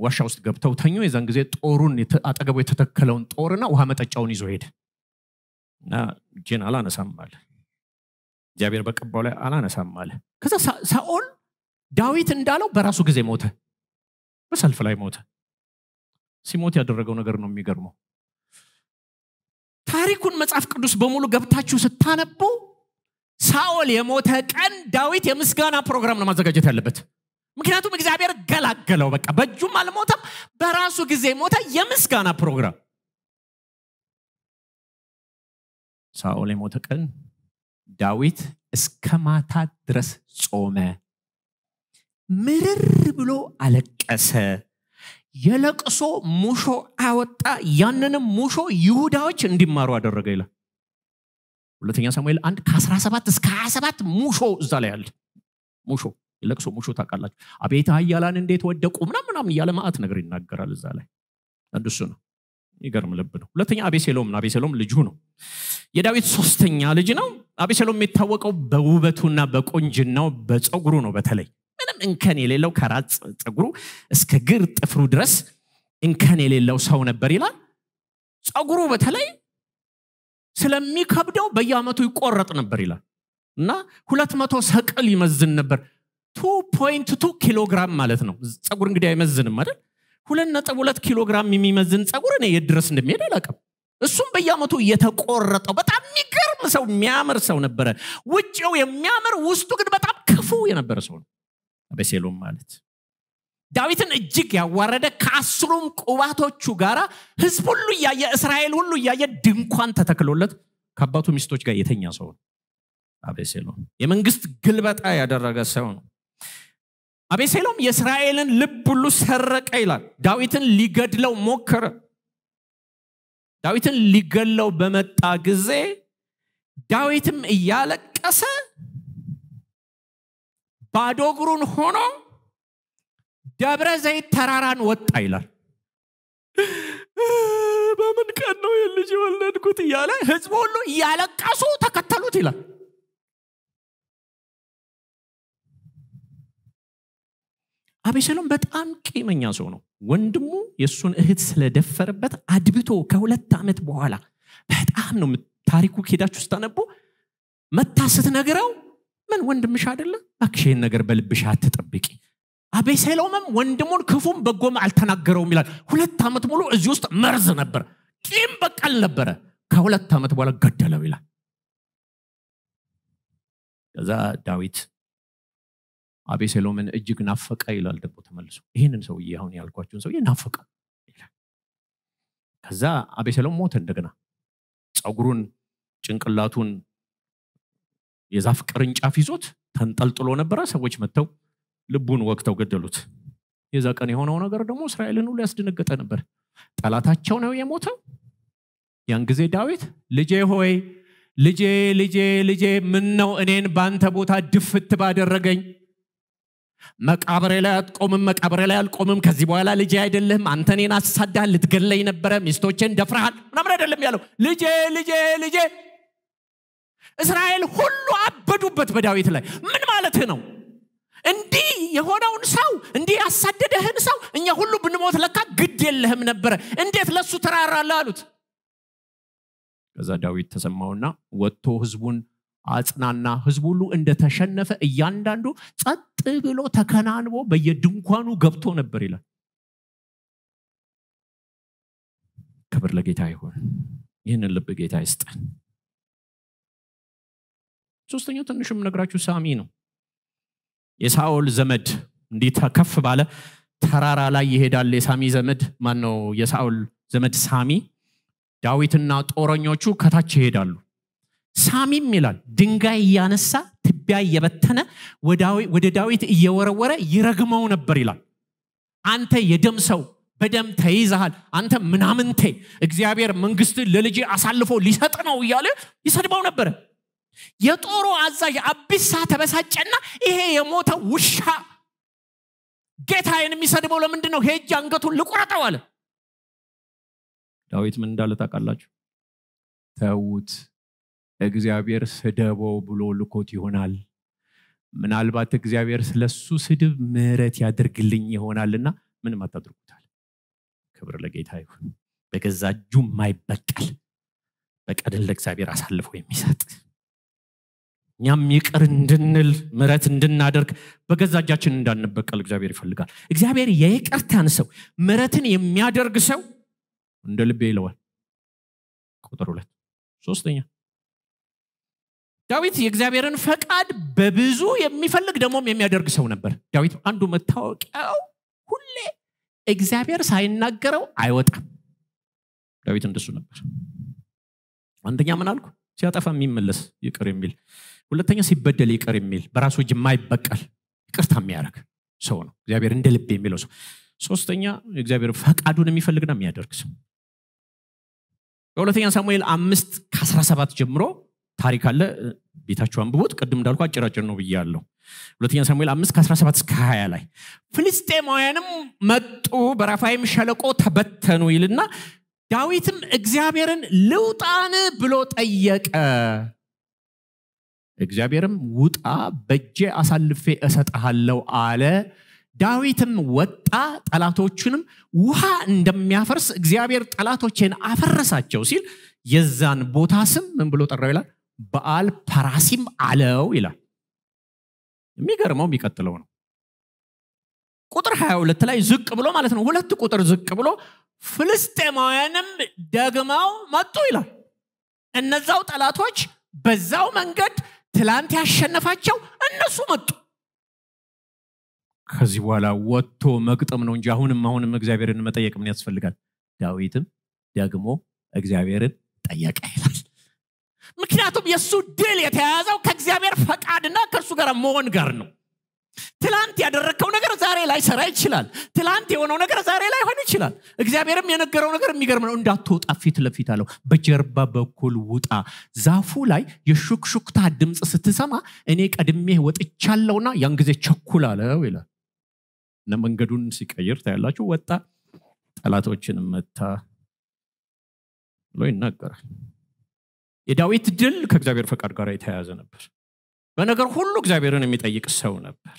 ዋሻ ውስጥ ገብተው ተኙ። የዛን ጊዜ ጦሩን አጠገቡ የተተከለውን ጦርና ውሃ መጠጫውን ይዞ ሄደ እና እጄን አላነሳም አለ። እግዚአብሔር በቀባው ላይ አላነሳም አለ። ከዛ ሳኦል ዳዊት እንዳለው በራሱ ጊዜ ሞተ፣ በሰልፍ ላይ ሞተ። ሲሞት ያደረገው ነገር ነው የሚገርመው። ታሪኩን መጽሐፍ ቅዱስ በሙሉ ገብታችሁ ስታነቡ ሳኦል የሞተ ቀን ዳዊት የምስጋና ፕሮግራም ነው ማዘጋጀት ያለበት። ምክንያቱም እግዚአብሔር ገላገለው። በቃ በእጁም አልሞተም፣ በራሱ ጊዜ ሞተ። የምስጋና ፕሮግራም ሳኦል የሞተ ቀን ዳዊት እስከ ማታ ድረስ ጾመ፣ ምርር ብሎ አለቀሰ። የለቅሶ ሙሾ አወጣ። ያንንም ሙሾ ይሁዳዎች እንዲማሩ አደረገ ይላል። ሁለተኛ ሳሙኤል አንድ ከ17 እስከ 27 ሙሾ እዛ ላይ አለ ሙሾ ለቅሶ ሙሾ ታውቃላችሁ። አቤት ኃያላን እንዴት ወደቁ ምናምን ምናምን እያለ ማአት ነገር ይናገራል እዛ ላይ አንዱ ነው። ይገርም ልብ ነው። ሁለተኛ አቤሴሎም አቤሴሎም ልጁ ነው። የዳዊት ሶስተኛ ልጅ ነው። አቤሴሎም የሚታወቀው በውበቱና በቆንጅናው በፀጉሩ ነው። በተለይ ምንም እንከን የሌለው ከራጽ ፀጉሩ እስከ ግር ጥፍሩ ድረስ እንከን የሌለው ሰው ነበር ይላል። ፀጉሩ በተለይ ስለሚከብደው በየአመቱ ይቆረጥ ነበር ይላል እና ሁለት መቶ ሰቅል ይመዝን ነበር። ፖይንት ቱ ኪሎግራም ማለት ነው። ፀጉር እንግዲህ አይመዝንም አይደል? ሁለት ነጥብ ሁለት ኪሎግራም የሚመዝን ፀጉር እኔ የት ድረስ እንደሚሄድ አላውቅም። እሱም በየአመቱ እየተቆረጠው በጣም የሚገርም ሰው የሚያምር ሰው ነበረ። ውጭው የሚያምር ውስጡ ግን በጣም ክፉ የነበረ ሰው ነው። አቤሴሎም ማለት ዳዊትን እጅግ ያዋረደ ከአስሩም ቁባቶቹ ጋር ህዝብ ሁሉ እያየ እስራኤል ሁሉ እያየ ድንኳን ተተክሎለት ከአባቱ ሚስቶች ጋር የተኛ ሰው ነው አቤሴሎም። የመንግስት ግልበጣ ያደረገ ሰው ነው። አቤሴሎም የእስራኤልን ልብ ሁሉ ሰረቀ ይላል። ዳዊትን ሊገድለው ሞከረ። ዳዊትን ሊገድለው በመጣ ጊዜ ዳዊትም እያለቀሰ ባዶ እግሩን ሆኖ ደብረ ዘይት ተራራን ወጣ ይላል። በምን ቀን ነው የልጅ የወለድኩት እያለ ህዝቡ ሁሉ እያለቀሱ ተከተሉት ይላል። አቤሴሎም በጣም ቂመኛ ሰው ነው። ወንድሙ የእሱን እህት ስለደፈረበት አድብቶ ከሁለት ዓመት በኋላ በጣም ነው ታሪኩ ሄዳችሁ ስታነቡ መታ ስትነግረው ምን ወንድምሽ አደለ አክሽን ነገር በልብሽ አትጠብቂ አቤሴሎምም ወንድሙን ክፉም በጎም አልተናገረውም ይላል ሁለት ዓመት ሙሉ እዚህ ውስጥ መርዝ ነበር ቂም በቃል ነበረ ከሁለት ዓመት በኋላ ገደለው ይላል ከዛ ዳዊት አቤሴሎምን እጅግ ናፈቀ ይላል ደግሞ ተመልሶ ይህንን ሰውዬ አሁን ያልኳቸውን ሰውዬ ናፈቀ ከዛ አቤሴሎም ሞተ እንደገና ፀጉሩን ጭንቅላቱን የዛፍ ቅርንጫፍ ይዞት ተንጠልጥሎ ነበረ ሰዎች መጥተው ልቡን ወቅተው ገደሉት የዛ ቀን የሆነው ነገር ደግሞ እስራኤልን ሁሉ ያስደነገጠ ነበር ጠላታቸው ነው የሞተው ያን ጊዜ ዳዊት ልጄ ሆይ ልጄ ልጄ ልጄ ምን ነው እኔን በአንተ ቦታ ድፍት ባደረገኝ መቃብሬ ላይ አትቆምም፣ መቃብሬ ላይ አልቆምም፣ ከዚህ በኋላ ልጅ አይደለም አንተ እኔን አሳዳህ፣ ልትገለኝ ነበረ፣ ሚስቶቼን ደፍረሃል ምናምን አይደለም ያለው። ልጄ ልጄ ልጄ እስራኤል ሁሉ አበዱበት በዳዊት ላይ። ምን ማለትህ ነው? እንዲህ የሆነውን ሰው እንዲህ ያሳደደህን ሰው እኛ ሁሉ ብንሞት ለካ ግድ የለህም ነበረ፣ እንዴት ለሱ ትራራለህ አሉት። ከዛ ዳዊት ተሰማውና ወጥቶ ህዝቡን አጽናና። ህዝቡ ሁሉ እንደተሸነፈ እያንዳንዱ ጸጥ ብሎ ተከናንቦ በየድንኳኑ ገብቶ ነበር ይላል። ክብር ለጌታ ይሁን። ይህንን ልብ ጌታ ይስጠን። ሶስተኛው ትንሹም ነግራችሁ ሳሚ ነው። የሳኦል ዘመድ እንዲህ ከፍ ባለ ተራራ ላይ ይሄዳል። የሳሚ ዘመድ ማን ነው? የሳኦል ዘመድ ሳሚ ዳዊትና ጦረኞቹ ከታች ይሄዳሉ። ሳሚም ይላል ድንጋይ እያነሳ ትቢያ እየበተነ ወደ ዳዊት እየወረወረ ይረግመው ነበር ይላል አንተ የደም ሰው በደም ተይዘሃል አንተ ምናምንቴ እግዚአብሔር መንግስት ለልጅ አሳልፎ ሊሰጥ ነው እያለ ይሰድበው ነበረ የጦሩ አዛዥ አቢሳ ተበሳጨና ይሄ የሞተ ውሻ ጌታዬን የሚሰድበው ለምንድን ነው ሄጅ አንገቱን ልቁረጠው አለ ዳዊት ምን እንዳለ ታውቃላችሁ ተውት እግዚአብሔር ስደበው ብሎ ልኮት ይሆናል። ምናልባት እግዚአብሔር ስለሱ ስድብ ምህረት ያደርግልኝ ይሆናልና ምንም አታድርጉታል። ክብር ለጌታ ይሁን። በገዛ እጁ ማይበቀል በቀልን ለእግዚአብሔር አሳልፎ የሚሰጥ እኛም ይቅር እንድንል ምረት እንድናደርግ በገዛ እጃችን እንዳንበቀል እግዚአብሔር ይፈልጋል። እግዚአብሔር የይቅርታን ሰው ምረትን የሚያደርግ ሰው እንደ ልቤ ይለዋል። ቁጥር ሁለት ሶስተኛ ዳዊት የእግዚአብሔርን ፈቃድ በብዙ የሚፈልግ ደግሞም የሚያደርግ ሰው ነበር። ዳዊት አንዱ መታወቂያው ሁሌ እግዚአብሔር ሳይናገረው አይወጣም። ዳዊት እንደሱ ነበር። አንደኛ ምን አልኩ? ሲያጠፋ የሚመለስ ይቅር የሚል፣ ሁለተኛ ሲበደል ይቅር የሚል፣ በራሱ እጅ የማይበቀል ይቅርታ የሚያደረግ ሰው ነው። እግዚአብሔር እንደ ልብ የሚለው ሰው። ሶስተኛ እግዚአብሔር ፈቃዱን የሚፈልግና የሚያደርግ ሰው። በሁለተኛ ሳሙኤል አምስት ከ17 ጀምሮ ታሪክ አለ። ቤታቸው አንብቦት ቅድም እንዳልኩ አጭራጭር አጭር ነው ብያለሁ ሁለተኛ ሳሙኤል አምስት ከ17 እስከ 20 ላይ ፍልስጤማውያንም መጡ በራፋይም ሸለቆ ተበተኑ ይልና ዳዊትም እግዚአብሔርን ልውጣን ብሎ ጠየቀ እግዚአብሔርም ውጣ በእጄ አሳልፌ እሰጠሃለው አለ ዳዊትም ወጣ ጠላቶቹንም ውሃ እንደሚያፈርስ እግዚአብሔር ጠላቶቼን አፈረሳቸው ሲል የዛን ቦታ ስም ምን ብሎ ጠራው ይላል በዓል ፓራሲም አለው ይላል። የሚገርመው የሚቀጥለው ነው። ቁጥር 22 ላይ ዝቅ ብሎ ማለት ነው፣ ሁለት ቁጥር ዝቅ ብሎ ፍልስጤማውያንም ደግመው መጡ ይላል። እነዛው ጠላቶች በዛው መንገድ ትላንት ያሸነፋቸው እነሱ መጡ። ከዚህ በኋላ ወጥቶ መግጠም ነው እንጂ አሁንም አሁንም እግዚአብሔርን መጠየቅ ምን ያስፈልጋል? ዳዊትም ደግሞ እግዚአብሔርን ጠየቀ ይላል። ምክንያቱም የእሱ ድል የተያያዘው ከእግዚአብሔር ፈቃድና ከእርሱ ጋር መሆን ጋር ነው ትላንት ያደረግከው ነገር ዛሬ ላይ ሰራ ይችላል ትላንት የሆነው ነገር ዛሬ ላይ ሆን ይችላል እግዚአብሔርም የነገረው ነገር የሚገርም ነው እንዳትወጣ ፊት ለፊት አለው በጀርባ በኩል ውጣ ዛፉ ላይ የሹክሹክታ ድምፅ ስትሰማ እኔ ቀድሜ ወጥቻለውና ያን ጊዜ ቸኩል አለው ይላል እና መንገዱን ሲቀይር ታያላችሁ ወጣ ጠላቶችን መታ ብሎ ይናገራል የዳዊት ድል ከእግዚአብሔር ፈቃድ ጋር የተያያዘ ነበር። በነገር ሁሉ እግዚአብሔርን የሚጠይቅ ሰው ነበር።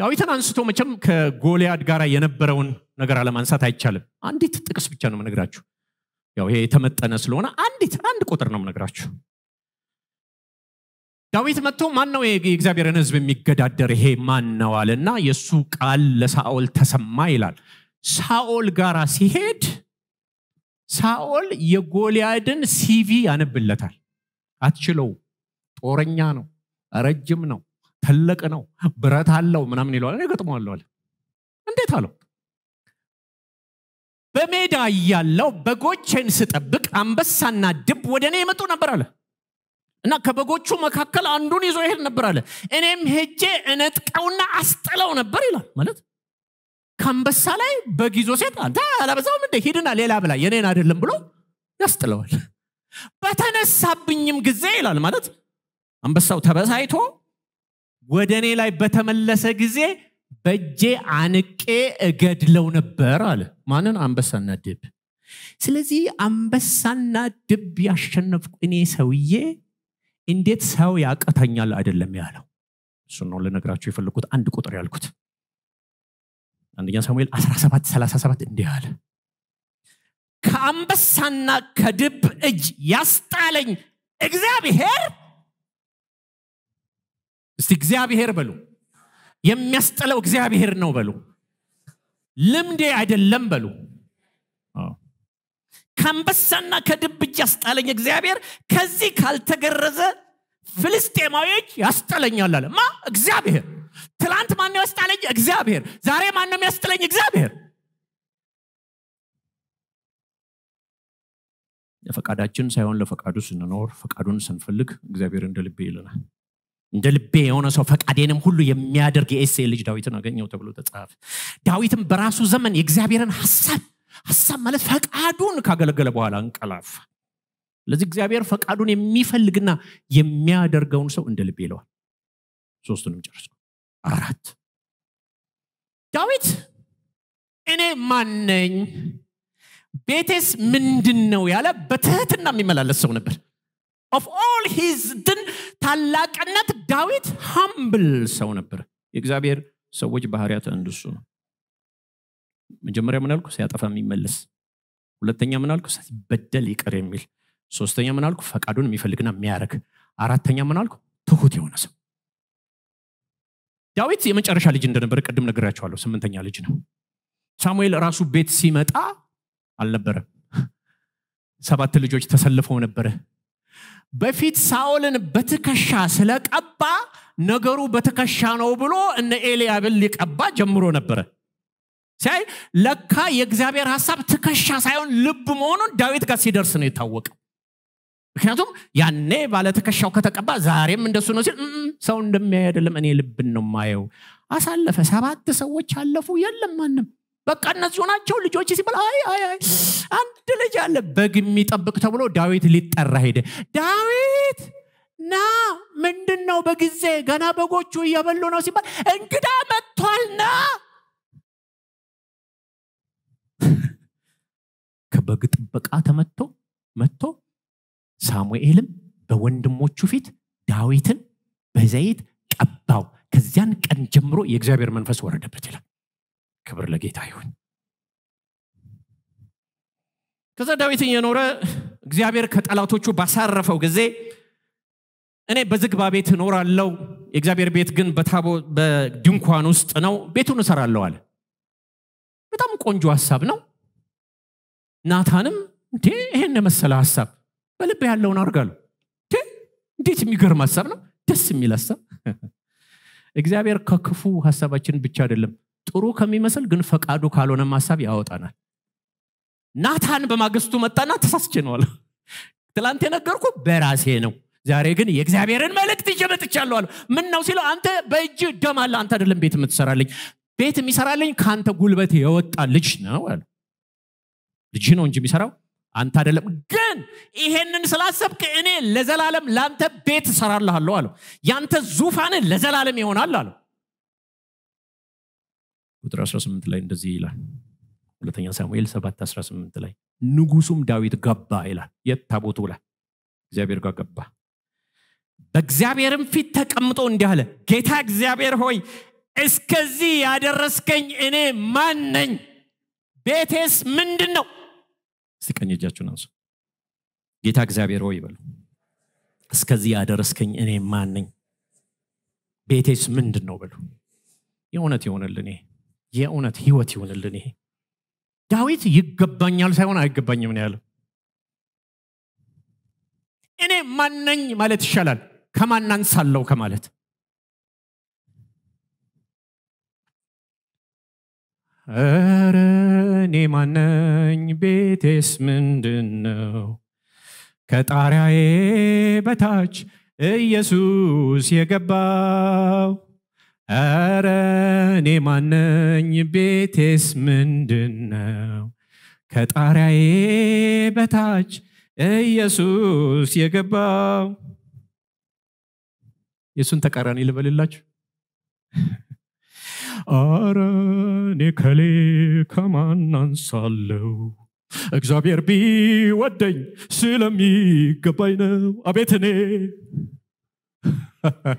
ዳዊትን አንስቶ መቼም ከጎልያድ ጋር የነበረውን ነገር አለማንሳት አይቻልም። አንዲት ጥቅስ ብቻ ነው ምነግራችሁ ያው ይሄ የተመጠነ ስለሆነ አንዲት አንድ ቁጥር ነው ምነግራችሁ ዳዊት መጥቶ ማን ነው የእግዚአብሔርን ህዝብ የሚገዳደር ይሄ ማን ነው አለና የእሱ ቃል ለሳኦል ተሰማ ይላል። ሳኦል ጋራ ሲሄድ ሳኦል የጎልያድን ሲቪ ያነብለታል አትችለው ጦረኛ ነው ረጅም ነው ትልቅ ነው ብረት አለው ምናምን ይለዋል ገጥመዋለሁ አለ እንዴት አለው በሜዳ እያለው በጎቼን ስጠብቅ አንበሳና ድብ ወደ እኔ የመጡ ነበር አለ እና ከበጎቹ መካከል አንዱን ይዞ ይሄድ ነበር አለ እኔም ሄጄ እነጥቀውና አስጥለው ነበር ይላል ማለት ከአንበሳ ላይ በጊዞ ሴት አንተ አላበዛውም እንደ ሂድና ሌላ ብላ የኔን አይደለም ብሎ ያስጥለዋል። በተነሳብኝም ጊዜ ይላል ማለት አንበሳው ተበሳይቶ ወደ እኔ ላይ በተመለሰ ጊዜ በእጄ አንቄ እገድለው ነበር አለ። ማንን? አንበሳና ድብ። ስለዚህ አንበሳና ድብ ያሸነፍኩ እኔ ሰውዬ እንዴት ሰው ያቀተኛል አይደለም ያለው። እሱ ነው ልነግራቸው የፈለግኩት። አንድ ቁጥር ያልኩት አንደኛ ሳሙኤል 1737 እንዲህ አለ ከአንበሳና ከድብ እጅ ያስጣለኝ እግዚአብሔር እስቲ እግዚአብሔር በሉ የሚያስጠለው እግዚአብሔር ነው በሉ ልምዴ አይደለም በሉ ከአንበሳና ከድብ እጅ ያስጣለኝ እግዚአብሔር ከዚህ ካልተገረዘ ፍልስጤማዎች ያስጠለኛል አለ ማ እግዚአብሔር ትላንት ማን ያስጣለኝ እግዚአብሔር ዛሬ ማን ነው የሚያስጥለኝ እግዚአብሔር ለፈቃዳችን ሳይሆን ለፈቃዱ ስንኖር ፈቃዱን ስንፈልግ እግዚአብሔር እንደ ልቤ ይልናል እንደ ልቤ የሆነ ሰው ፈቃዴንም ሁሉ የሚያደርግ የኤሴ ልጅ ዳዊትን አገኘው ተብሎ ተጻፈ ዳዊትም በራሱ ዘመን የእግዚአብሔርን ሀሳብ ሀሳብ ማለት ፈቃዱን ካገለገለ በኋላ እንቀላፍ ስለዚህ እግዚአብሔር ፈቃዱን የሚፈልግና የሚያደርገውን ሰው እንደ ልቤ ይለዋል ሶስቱንም ጨርሰው አራት ዳዊት እኔ ማነኝ ቤቴስ ምንድን ነው ያለ በትህትና የሚመላለስ ሰው ነበር ኦፍ ኦል ድን ታላቅነት ዳዊት ሀምብል ሰው ነበር የእግዚአብሔር ሰዎች ባህርያት አንዱ እሱ ነው መጀመሪያ ምናልኩ ሲያጠፋ የሚመለስ ሁለተኛ ምናልኩ ሲበደል ይቅር የሚል ሶስተኛ ምናልኩ ፈቃዱን የሚፈልግና የሚያደርግ አራተኛ ምናልኩ ትሁት የሆነ ሰው ዳዊት የመጨረሻ ልጅ እንደነበረ ቅድም ነግራቸዋለሁ። ስምንተኛ ልጅ ነው። ሳሙኤል ራሱ ቤት ሲመጣ አልነበረም። ሰባት ልጆች ተሰልፈው ነበረ። በፊት ሳኦልን በትከሻ ስለቀባ ነገሩ በትከሻ ነው ብሎ እነ ኤልያብን ሊቀባ ጀምሮ ነበረ። ሲያይ ለካ የእግዚአብሔር ሀሳብ ትከሻ ሳይሆን ልብ መሆኑን ዳዊት ጋር ሲደርስ ነው የታወቀው። ምክንያቱም ያኔ ባለትከሻው ከተቀባ ዛሬም እንደሱ ነው ሲል ሰው እንደሚያ አይደለም እኔ ልብን ነው ማየው አሳለፈ ሰባት ሰዎች አለፉ የለም ማንም በቃ እነዚሁ ናቸው ልጆች ሲባል አይ አይ አይ አንድ ልጅ አለ በግ የሚጠብቅ ተብሎ ዳዊት ሊጠራ ሄደ ዳዊት ና ምንድን ነው በጊዜ ገና በጎቹ እየበሉ ነው ሲባል እንግዳ መጥቷል ና ከበግ ጥበቃ ተመቶ መጥቶ ሳሙኤልም በወንድሞቹ ፊት ዳዊትን በዘይት ቀባው ከዚያን ቀን ጀምሮ የእግዚአብሔር መንፈስ ወረደበት ይላል ክብር ለጌታ ይሁን ከዛ ዳዊትን የኖረ እግዚአብሔር ከጠላቶቹ ባሳረፈው ጊዜ እኔ በዝግባ ቤት እኖራለው የእግዚአብሔር ቤት ግን በታቦ በድንኳን ውስጥ ነው ቤቱን እሰራለሁ አለ በጣም ቆንጆ ሀሳብ ነው ናታንም እንዴ ይሄን የመሰለ ሀሳብ በልብ ያለውን አርጋሉ እንዴት የሚገርም ሀሳብ ነው ደስ የሚል ሀሳብ እግዚአብሔር ከክፉ ሀሳባችን ብቻ አይደለም ጥሩ ከሚመስል ግን ፈቃዱ ካልሆነም ሀሳብ ያወጣናል ናታን በማግስቱ መጣና ተሳስቼ ነው አለ ትላንት የነገርኩ በራሴ ነው ዛሬ ግን የእግዚአብሔርን መልእክት ይዤ አለ ምን ነው ሲለው አንተ በእጅ ደማለ አንተ አይደለም ቤት የምትሰራልኝ ቤት የሚሰራልኝ ከአንተ ጉልበት የወጣ ልጅ ነው አለ ልጅ ነው እንጂ የሚሰራው አንተ አይደለም ግን ይሄንን ስላሰብክ እኔ ለዘላለም ለአንተ ቤት እሰራልሃለሁ አለው ያንተ ዙፋን ለዘላለም ይሆናል አለው ቁጥር 18 ላይ እንደዚህ ይላል ሁለተኛ ሳሙኤል 7 18 ላይ ንጉሱም ዳዊት ገባ ይላል የታቦቱ ታቦቱ ላይ እግዚአብሔር ጋር ገባ በእግዚአብሔርም ፊት ተቀምጦ እንዲህ አለ ጌታ እግዚአብሔር ሆይ እስከዚህ ያደረስከኝ እኔ ማን ነኝ ቤቴስ ምንድን ነው እስቲ ቀኝ እጃችሁን አንሱ ጌታ እግዚአብሔር ሆይ ይበሉ እስከዚህ ያደረስከኝ እኔ ማንኝ ቤቴስ ምንድን ነው በሉ የእውነት ይሆንልን ይሄ የእውነት ህይወት ይሆንልን ይሄ ዳዊት ይገባኛል ሳይሆን አይገባኝም ነው ያለው እኔ ማነኝ ማለት ይሻላል ከማናንሳለው ከማለት እረ እኔ ማነኝ? ቤቴስ ምንድን ነው? ከጣሪያዬ በታች ኢየሱስ የገባው። እረ እኔ ማነኝ? ቤቴስ ምንድን ነው? ከጣሪያዬ በታች ኢየሱስ የገባው። የእሱን ተቃራኒ ልበልላችሁ። አረ እኔ ከሌ ከማን አንሳለሁ? እግዚአብሔር ቢወደኝ ስለሚገባኝ ነው። አቤት እኔ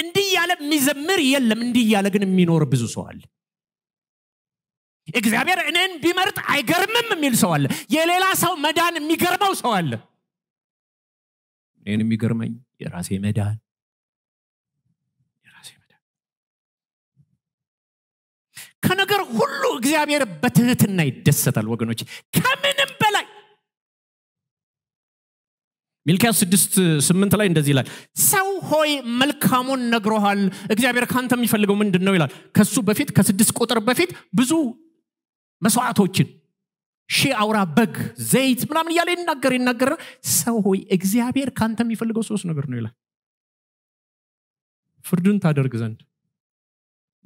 እንዲህ እያለ የሚዘምር የለም። እንዲህ እያለ ግን የሚኖር ብዙ ሰው አለ። እግዚአብሔር እኔን ቢመርጥ አይገርምም የሚል ሰው አለ። የሌላ ሰው መዳን የሚገርመው ሰው አለ። እኔን የሚገርመኝ የራሴ መዳን ከነገር ሁሉ እግዚአብሔር በትህትና ይደሰታል ወገኖች ከምንም በላይ ሚልኪያስ ስድስት ስምንት ላይ እንደዚህ ይላል ሰው ሆይ መልካሙን ነግሮሃል እግዚአብሔር ከአንተ የሚፈልገው ምንድን ነው ይላል ከሱ በፊት ከስድስት ቁጥር በፊት ብዙ መስዋዕቶችን ሺ አውራ በግ ዘይት ምናምን እያለ ይናገር ይናገር ሰው ሆይ እግዚአብሔር ከአንተ የሚፈልገው ሶስት ነገር ነው ይላል ፍርድን ታደርግ ዘንድ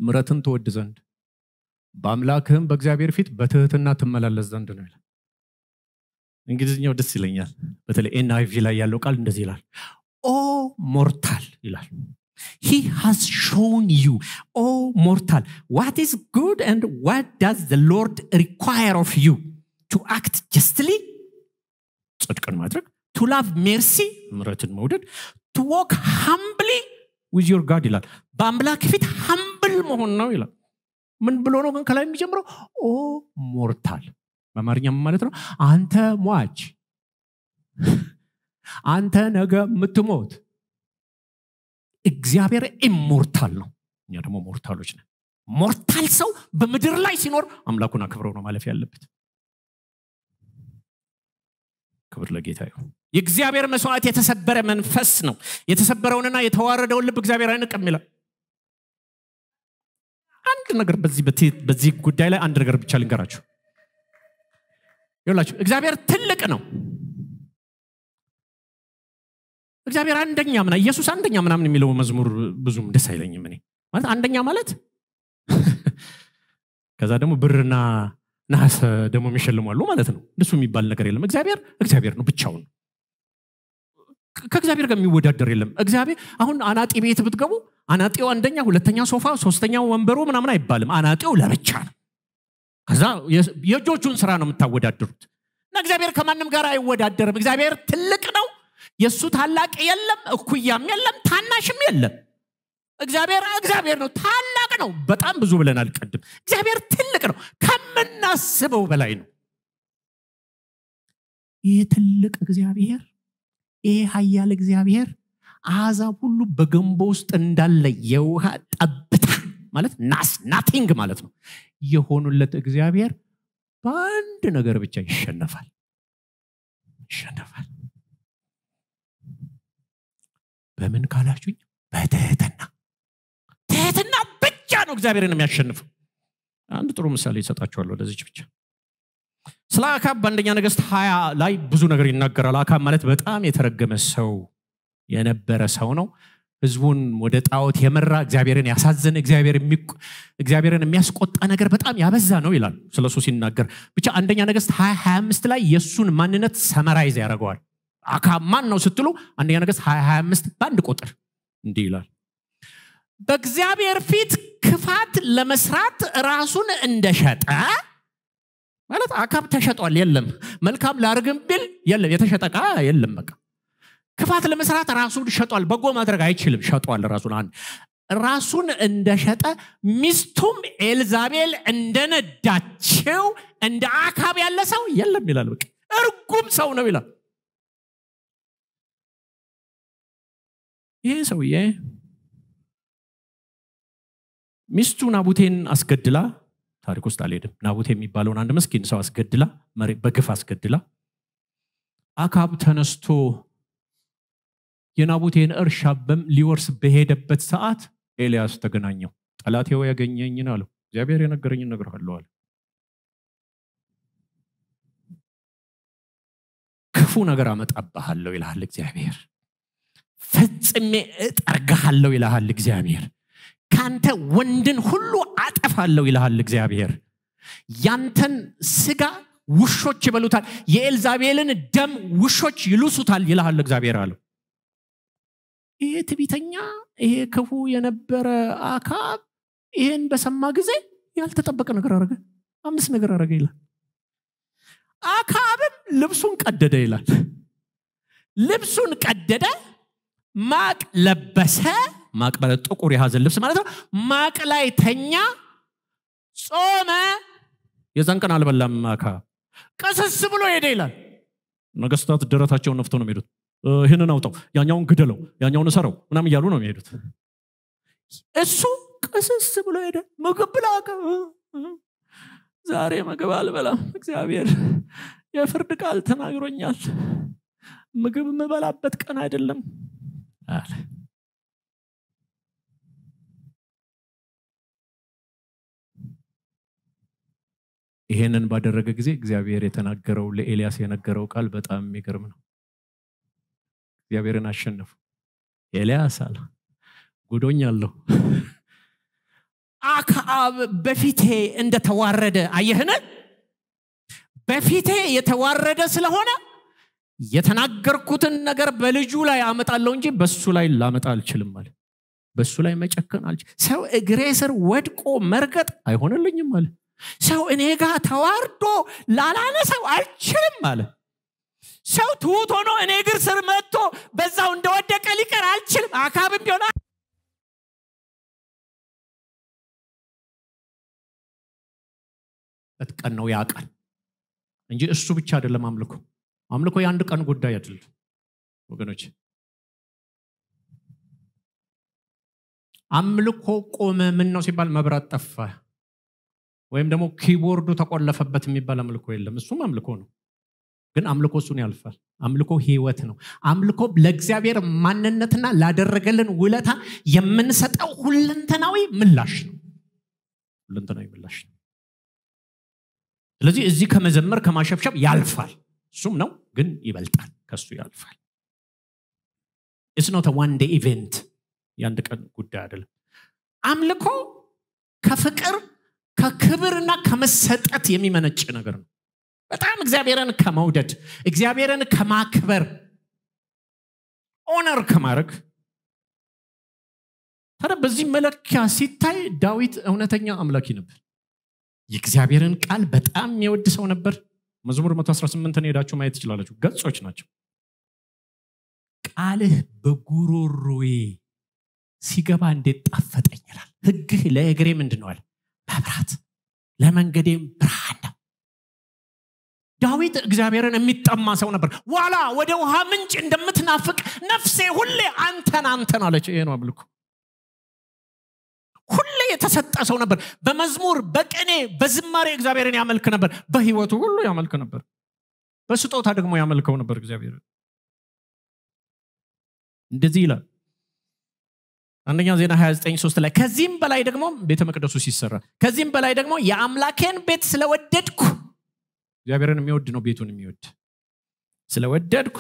ምረትን ትወድ ዘንድ በአምላክህም በእግዚአብሔር ፊት በትህትና ትመላለስ ዘንድ ነው ይላል እንግሊዝኛው ደስ ይለኛል በተለይ ኤንይቪ ላይ ያለው ቃል እንደዚህ ይላል ኦ ሞርታል ይላል ሂ ሃስ ሾውን ዩ ኦ ሞርታል ዋት ኢዝ ጉድ ን ዋት ዳዝ ዘ ሎርድ ሪኳየር ኦፍ ዩ ቱ አክት ጀስትሊ ጽድቅን ማድረግ ቱ ላቭ ሜርሲ ምረትን መውደድ ቱ ዎክ ሃምብሊ ዊዝ ዮር ጋድ ይላል በአምላክ ፊት ሃምብል መሆን ነው ይላል ምን ብሎ ነው ግን ከላይ የሚጀምረው ኦ ሞርታል በአማርኛም ማለት ነው አንተ ሟች አንተ ነገ የምትሞት እግዚአብሔር ኢሞርታል ነው እኛ ደግሞ ሞርታሎች ነ ሞርታል ሰው በምድር ላይ ሲኖር አምላኩን አክብረው ነው ማለፍ ያለበት ክብር ለጌታ ይሁን የእግዚአብሔር መስዋዕት የተሰበረ መንፈስ ነው የተሰበረውንና የተዋረደውን ልብ እግዚአብሔር አይንቅም ይላል አንድ ነገር በዚህ በዚህ ጉዳይ ላይ አንድ ነገር ብቻ ልንገራችሁ ይላችሁ እግዚአብሔር ትልቅ ነው እግዚአብሔር አንደኛ ምና ኢየሱስ አንደኛ ምናምን የሚለው መዝሙር ብዙም ደስ አይለኝም እኔ ማለት አንደኛ ማለት ከዛ ደግሞ ብርና ነሐስ ደግሞ የሚሸልሟሉ ማለት ነው እንደሱ የሚባል ነገር የለም እግዚአብሔር እግዚአብሔር ነው ብቻውን ከእግዚአብሔር ጋር የሚወዳደር የለም እግዚአብሔር አሁን አናጢ ቤት ብትገቡ አናጤው አንደኛ፣ ሁለተኛ ሶፋ፣ ሶስተኛ ወንበሩ ምናምን አይባልም። አናጤው ለብቻ ነው። ከዛ የእጆቹን ስራ ነው የምታወዳድሩት። እና እግዚአብሔር ከማንም ጋር አይወዳደርም። እግዚአብሔር ትልቅ ነው። የእሱ ታላቅ የለም፣ እኩያም የለም፣ ታናሽም የለም። እግዚአብሔር እግዚአብሔር ነው። ታላቅ ነው። በጣም ብዙ ብለን አልቀድም። እግዚአብሔር ትልቅ ነው። ከምናስበው በላይ ነው። ይህ ትልቅ እግዚአብሔር፣ ይህ ሀያል እግዚአብሔር አሕዛብ ሁሉ በገንቦ ውስጥ እንዳለ የውሃ ጠብታ ማለት ናስ ናቲንግ ማለት ነው የሆኑለት እግዚአብሔር በአንድ ነገር ብቻ ይሸነፋል ይሸነፋል በምን ካላችሁኝ በትህትና ትህትና ብቻ ነው እግዚአብሔርን የሚያሸንፈው አንድ ጥሩ ምሳሌ ይሰጣችኋል ወደዚች ብቻ ስለ አካብ በአንደኛ ነገስት ሀያ ላይ ብዙ ነገር ይናገራል አካብ ማለት በጣም የተረገመ ሰው የነበረ ሰው ነው ህዝቡን ወደ ጣዖት የመራ እግዚአብሔርን ያሳዘነ እግዚአብሔርን የሚያስቆጣ ነገር በጣም ያበዛ ነው ይላል ስለሱ ሲናገር ብቻ አንደኛ ነገስት 25 ላይ የእሱን ማንነት ሰመራይዝ ያደርገዋል አካብ ማን ነው ስትሉ አንደኛ ነገስት 25 በአንድ ቁጥር እንዲህ ይላል በእግዚአብሔር ፊት ክፋት ለመስራት ራሱን እንደሸጠ ማለት አካብ ተሸጧል የለም መልካም ላርግም ቢል የለም የተሸጠቃ የለም በቃ ክፋት ለመስራት ራሱን ሸጧል። በጎ ማድረግ አይችልም። ሸጧል ራሱን አንድ ራሱን እንደሸጠ ሚስቱም ኤልዛቤል እንደነዳቸው እንደ አካብ ያለ ሰው የለም ይላል። በቃ እርጉም ሰው ነው ይላል። ይህ ሰውዬ ሚስቱ ናቡቴን አስገድላ ታሪክ ውስጥ አልሄድም። ናቡቴ የሚባለውን አንድ መስኪን ሰው አስገድላ፣ በግፍ አስገድላ አካብ ተነስቶ የናቡቴን እርሻ ሊወርስ በሄደበት ሰዓት ኤልያስ ተገናኘው። ጠላቴው ያገኘኝን አለው። እግዚአብሔር የነገረኝ እነግርሃለሁ ክፉ ነገር አመጣብሃለሁ ይልሃል እግዚአብሔር። ፈጽሜ እጠርግሃለሁ ይልሃል እግዚአብሔር። ካንተ ወንድን ሁሉ አጠፋለሁ ይልሃል እግዚአብሔር። ያንተን ስጋ ውሾች ይበሉታል፣ የኤልዛቤልን ደም ውሾች ይሉሱታል ይልሃል እግዚአብሔር አለው። ይሄ ትቢተኛ፣ ይሄ ክፉ የነበረ አካብ ይሄን በሰማ ጊዜ ያልተጠበቀ ነገር አረገ። አምስት ነገር አረገ ይላል። አካብም ልብሱን ቀደደ ይላል። ልብሱን ቀደደ፣ ማቅ ለበሰ። ማቅ ማለት ጥቁር የሀዘን ልብስ ማለት ነው። ማቅ ላይ ተኛ፣ ጾመ። የዛን ቀን አልበላም አካብ። ቀስስ ብሎ ሄደ ይላል። ነገስታት ደረታቸውን ነፍቶ ነው የሚሄዱት። ይህንን አውጣው፣ ያኛውን ግደለው፣ ያኛውን እሰረው ምናም እያሉ ነው የሚሄዱት። እሱ ቅስስ ብሎ ሄደ። ምግብ ላቀ ዛሬ ምግብ አልበላም፣ እግዚአብሔር የፍርድ ቃል ተናግሮኛል። ምግብ የምበላበት ቀን አይደለም አለ። ይሄንን ባደረገ ጊዜ እግዚአብሔር የተናገረው ለኤልያስ የነገረው ቃል በጣም የሚገርም ነው። እግዚአብሔርን አሸነፉ ኤልያስ አለ ጉዶኝ አለሁ አክአብ በፊቴ እንደተዋረደ አየህን በፊቴ የተዋረደ ስለሆነ የተናገርኩትን ነገር በልጁ ላይ አመጣለሁ እንጂ በሱ ላይ ላመጣ አልችልም አለ በሱ ላይ መጨከን አልች ሰው እግሬ ስር ወድቆ መርገጥ አይሆንልኝም አለ ሰው እኔ ጋር ተዋርዶ ላላነሰው አልችልም አለ ሰው ትሁት ሆኖ እኔ እግር ስር መጥቶ በዛው እንደወደቀ ሊቀር አልችልም። አካብም ቢሆን ቀን ነው ያ ቀን እንጂ እሱ ብቻ አይደለም አምልኮ። አምልኮ የአንድ ቀን ጉዳይ አይደለም ወገኖች። አምልኮ ቆመ። ምን ነው ሲባል መብራት ጠፋ ወይም ደግሞ ኪቦርዱ ተቆለፈበት የሚባል አምልኮ የለም። እሱም አምልኮ ነው። ግን አምልኮ እሱን ያልፋል አምልኮ ህይወት ነው አምልኮ ለእግዚአብሔር ማንነትና ላደረገልን ውለታ የምንሰጠው ሁለንተናዊ ምላሽ ነው ሁለንተናዊ ምላሽ ነው ስለዚህ እዚህ ከመዘመር ከማሸብሸብ ያልፋል እሱም ነው ግን ይበልጣል ከሱ ያልፋል ኢስኖተ ዋን ዴ ኢቨንት የአንድ ቀን ጉዳይ አይደለም አምልኮ ከፍቅር ከክብርና ከመሰጠት የሚመነጭ ነገር ነው በጣም እግዚአብሔርን ከመውደድ እግዚአብሔርን ከማክበር ኦነር ከማድረግ ታዲያ በዚህ መለኪያ ሲታይ ዳዊት እውነተኛ አምላኪ ነበር የእግዚአብሔርን ቃል በጣም የሚወድ ሰው ነበር መዝሙር 118 ሄዳችሁ ማየት ትችላላችሁ ገጾች ናቸው ቃልህ በጉሮሮዬ ሲገባ እንዴት ጣፈጠኝ ይላል ህግህ ለእግሬ ምንድነዋል መብራት ለመንገዴም ብርሃን ዳዊት እግዚአብሔርን የሚጠማ ሰው ነበር ዋላ ወደ ውሃ ምንጭ እንደምትናፍቅ ነፍሴ ሁሌ አንተን አንተን አለች ይሄ ነው አምልኮ ሁሌ የተሰጠ ሰው ነበር በመዝሙር በቅኔ በዝማሬ እግዚአብሔርን ያመልክ ነበር በህይወቱ ሁሉ ያመልክ ነበር በስጦታ ደግሞ ያመልከው ነበር እግዚአብሔር እንደዚህ ይላል አንደኛ ዜና 29 ላይ ከዚህም በላይ ደግሞ ቤተ መቅደሱ ሲሰራ ከዚህም በላይ ደግሞ የአምላኬን ቤት ስለወደድኩ እግዚአብሔርን የሚወድ ነው ቤቱን የሚወድ ስለወደድኩ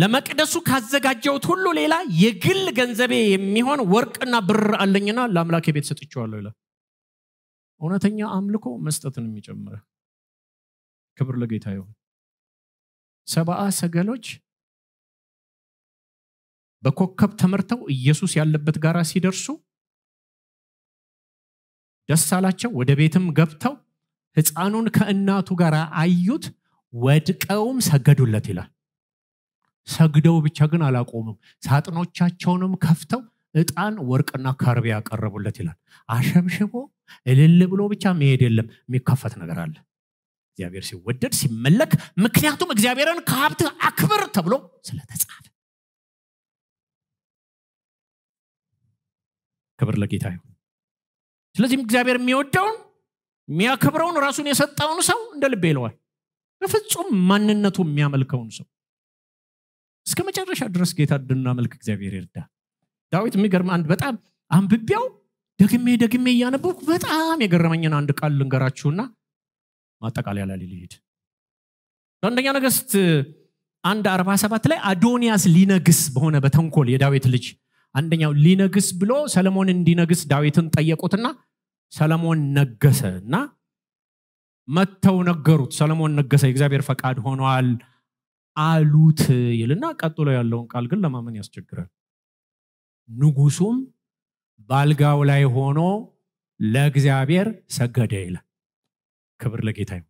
ለመቅደሱ ካዘጋጀውት ሁሉ ሌላ የግል ገንዘቤ የሚሆን ወርቅና ብር አለኝና ለአምላክ ቤት ሰጥቸዋለሁ ይላል እውነተኛ አምልኮ መስጠትን የሚጨምረ ክብር ለጌታ ይሆን ሰብአ ሰገሎች በኮከብ ተመርተው ኢየሱስ ያለበት ጋራ ሲደርሱ ደስ አላቸው ወደ ቤትም ገብተው ህፃኑን ከእናቱ ጋር አዩት፣ ወድቀውም ሰገዱለት ይላል። ሰግደው ብቻ ግን አላቆሙም። ሳጥኖቻቸውንም ከፍተው እጣን፣ ወርቅና ካርቢ ያቀረቡለት ይላል። አሸብሽቦ እልል ብሎ ብቻ መሄድ የለም፣ የሚከፈት ነገር አለ። እግዚአብሔር ሲወደድ ሲመለክ፣ ምክንያቱም እግዚአብሔርን ከሀብት አክብር ተብሎ ስለተጻፈ። ክብር ለጌታ ይሁን። ስለዚህም እግዚአብሔር የሚወደውን የሚያከብረውን ራሱን የሰጠውን ሰው እንደ ልብ ይለዋል በፍጹም ማንነቱ የሚያመልከውን ሰው እስከ መጨረሻ ድረስ ጌታ እንድናመልክ እግዚአብሔር ይርዳ ዳዊት የሚገርም አንድ በጣም አንብቢያው ደግሜ ደግሜ እያነበብኩ በጣም የገረመኝን አንድ ቃል ልንገራችሁና ማጠቃለያ ላይ ልሄድ በአንደኛ ነገስት አንድ 47 ላይ አዶንያስ ሊነግስ በሆነ በተንኮል የዳዊት ልጅ አንደኛው ሊነግስ ብሎ ሰለሞን እንዲነግስ ዳዊትን ጠየቁትና ሰለሞን ነገሰ እና መጥተው ነገሩት። ሰለሞን ነገሰ የእግዚአብሔር ፈቃድ ሆኗል አሉት ይልና ቀጥሎ ያለውን ቃል ግን ለማመን ያስቸግራል። ንጉሱም ባልጋው ላይ ሆኖ ለእግዚአብሔር ሰገደ ይላል። ክብር ለጌታ ይሁን።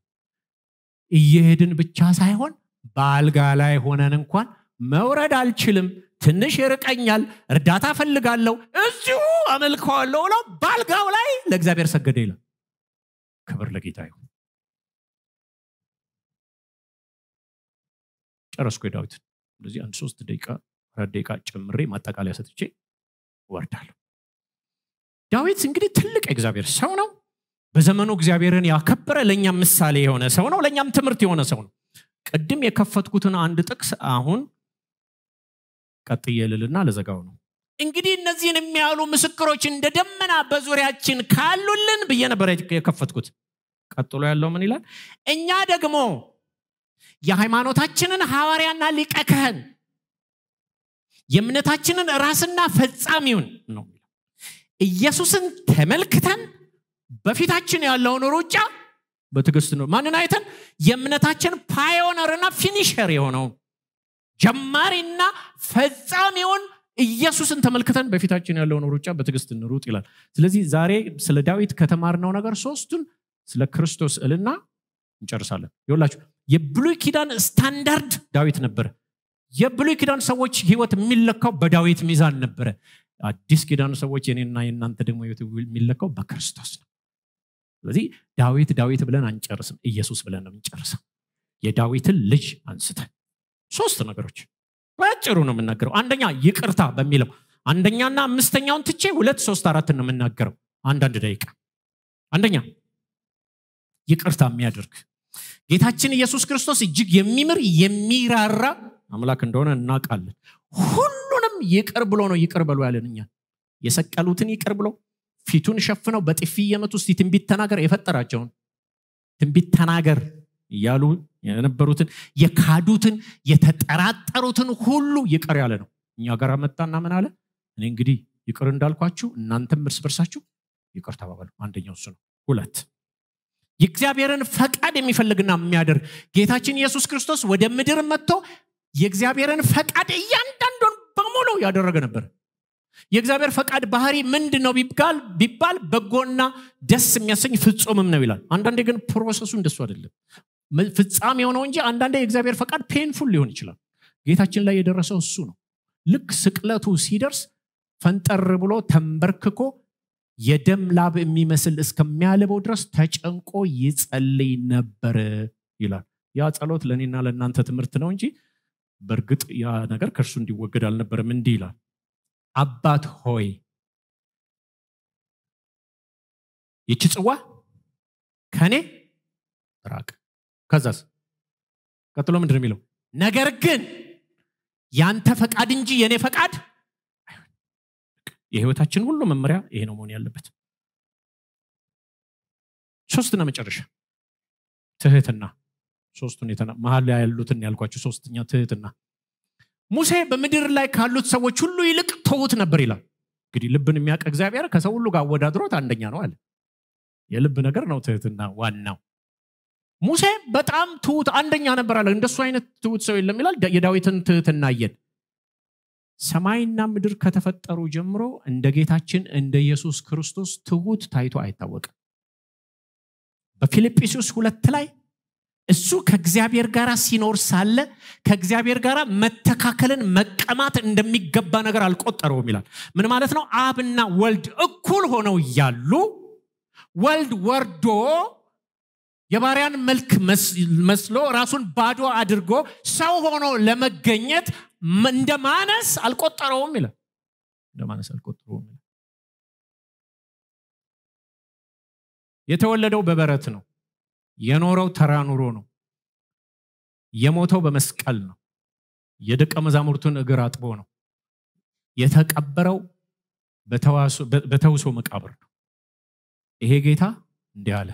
እየሄድን ብቻ ሳይሆን በአልጋ ላይ ሆነን እንኳን መውረድ አልችልም ትንሽ ይርቀኛል እርዳታ ፈልጋለሁ እዚሁ አመልከዋለሁ ብሎ ባልጋው ላይ ለእግዚአብሔር ሰገደ ይላል ክብር ለጌታ ይሁን ጨረስኩ የዳዊትን እንደዚህ አንድ ሶስት ደቂቃ አራት ደቂቃ ጨምሬ ማጠቃለያ ሰጥቼ ወርዳለሁ ዳዊት እንግዲህ ትልቅ እግዚአብሔር ሰው ነው በዘመኑ እግዚአብሔርን ያከበረ ለእኛም ምሳሌ የሆነ ሰው ነው ለእኛም ትምህርት የሆነ ሰው ነው ቅድም የከፈትኩትን አንድ ጥቅስ አሁን ቀጥዬ ልልና ልዘጋው ነው። እንግዲህ እነዚህን የሚያሉ ምስክሮች እንደ ደመና በዙሪያችን ካሉልን ብዬ ነበር የከፈትኩት። ቀጥሎ ያለው ምን ይላል? እኛ ደግሞ የሃይማኖታችንን ሐዋርያና ሊቀ ክህን የእምነታችንን ራስና ፈጻሚውን ነው ኢየሱስን ተመልክተን በፊታችን ያለውን ሩጫ በትግስት ነው ማንን አይተን የእምነታችን ፓዮነርና ፊኒሸር የሆነውን ጀማሪና ፈጻሚውን ኢየሱስን ተመልክተን በፊታችን ያለውን ሩጫ በትግስት እንሩጥ ይላል ስለዚህ ዛሬ ስለ ዳዊት ከተማርነው ነገር ሶስቱን ስለ ክርስቶስ እልና እንጨርሳለን ይላችሁ የብሉይ ኪዳን ስታንዳርድ ዳዊት ነበረ የብሉይ ኪዳን ሰዎች ህይወት የሚለካው በዳዊት ሚዛን ነበረ አዲስ ኪዳን ሰዎች የኔና የእናንተ ደግሞ ህይወት የሚለካው በክርስቶስ ነው ስለዚህ ዳዊት ዳዊት ብለን አንጨርስም ኢየሱስ ብለን ነው የዳዊትን ልጅ አንስተን ሶስት ነገሮች በጭሩ ነው የምናገረው አንደኛ ይቅርታ በሚለው አንደኛና አምስተኛውን ትቼ ሁለት ሶስት አራት ነው የምናገረው አንዳንድ ደቂቃ አንደኛ ይቅርታ የሚያደርግ ጌታችን ኢየሱስ ክርስቶስ እጅግ የሚምር የሚራራ አምላክ እንደሆነ እናውቃለን ሁሉንም ይቅር ብሎ ነው ይቅር በሎ ያለን የሰቀሉትን ይቅር ብሎ ፊቱን ሸፍነው በጥፊ የመት ውስጥ ትንቢት ተናገር የፈጠራቸውን ትንቢት ተናገር እያሉ የነበሩትን የካዱትን የተጠራጠሩትን ሁሉ ይቅር ያለ ነው እኛ ጋር መጣና ምን አለ እኔ እንግዲህ ይቅር እንዳልኳችሁ እናንተም እርስ በርሳችሁ ይቅር ተባበሉ አንደኛው እሱ ነው ሁለት የእግዚአብሔርን ፈቃድ የሚፈልግና የሚያደርግ ጌታችን ኢየሱስ ክርስቶስ ወደ ምድር መጥቶ የእግዚአብሔርን ፈቃድ እያንዳንዱን በሙሉ ያደረገ ነበር የእግዚአብሔር ፈቃድ ባህሪ ምንድን ነው ቢባል ቢባል በጎና ደስ የሚያሰኝ ፍጹምም ነው ይላል አንዳንዴ ግን ፕሮሰሱ እንደሱ አይደለም ፍጻሜ የሆነው እንጂ አንዳንዴ የእግዚአብሔር ፈቃድ ፔንፉል ሊሆን ይችላል ጌታችን ላይ የደረሰው እሱ ነው ልክ ስቅለቱ ሲደርስ ፈንጠር ብሎ ተንበርክኮ የደም ላብ የሚመስል እስከሚያልበው ድረስ ተጨንቆ ይጸልይ ነበር ይላል ያ ጸሎት ለእኔና ለእናንተ ትምህርት ነው እንጂ በእርግጥ ያ ነገር ከእርሱ እንዲወገድ አልነበርም እንዲህ ይላል አባት ሆይ ይቺ ጽዋ ከኔ ራቅ ከዛስ ቀጥሎ ምንድን የሚለው ነገር ግን ያንተ ፈቃድ እንጂ የእኔ ፈቃድ የህይወታችን ሁሉ መመሪያ ይሄ ነው መሆን ያለበት ሶስትና መጨረሻ ትህትና ሶስቱን መሀል ያሉትን ያልኳቸው ሶስተኛ ትህትና ሙሴ በምድር ላይ ካሉት ሰዎች ሁሉ ይልቅ ትሁት ነበር ይላል እንግዲህ ልብን የሚያውቅ እግዚአብሔር ከሰው ሁሉ ጋር አወዳድሮት አንደኛ ነው አለ የልብ ነገር ነው ትህትና ዋናው ሙሴ በጣም ትሁት አንደኛ ነበር አለ እንደሱ አይነት ትውት ሰው የለም ይላል የዳዊትን ትህትና እናየን ሰማይና ምድር ከተፈጠሩ ጀምሮ እንደ ጌታችን እንደ ኢየሱስ ክርስቶስ ትሁት ታይቶ አይታወቅም በፊልጵስዩስ ሁለት ላይ እሱ ከእግዚአብሔር ጋር ሲኖር ሳለ ከእግዚአብሔር ጋር መተካከልን መቀማት እንደሚገባ ነገር አልቆጠረውም ይላል ምን ማለት ነው አብና ወልድ እኩል ሆነው እያሉ ወልድ ወርዶ የባሪያን መልክ መስሎ ራሱን ባዶ አድርጎ ሰው ሆኖ ለመገኘት እንደ ማነስ አልቆጠረውም ይላል እንደ ማነስ አልቆጠረውም የተወለደው በበረት ነው የኖረው ተራ ኑሮ ነው የሞተው በመስቀል ነው የደቀ መዛሙርቱን እግር አጥቦ ነው የተቀበረው በተውሶ መቃብር ነው ይሄ ጌታ እንዲህ አለ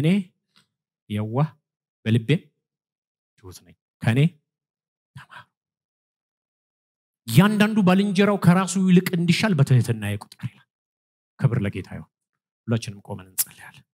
እኔ የዋህ በልቤም ትሑት ነኝ፣ ከእኔ ተማሩ። እያንዳንዱ ባልንጀራው ከራሱ ይልቅ እንዲሻል በትህትና የቁጠር ይላል። ክብር ለጌታ ይሆን ሁላችንም ቆመን እንጸልያለን።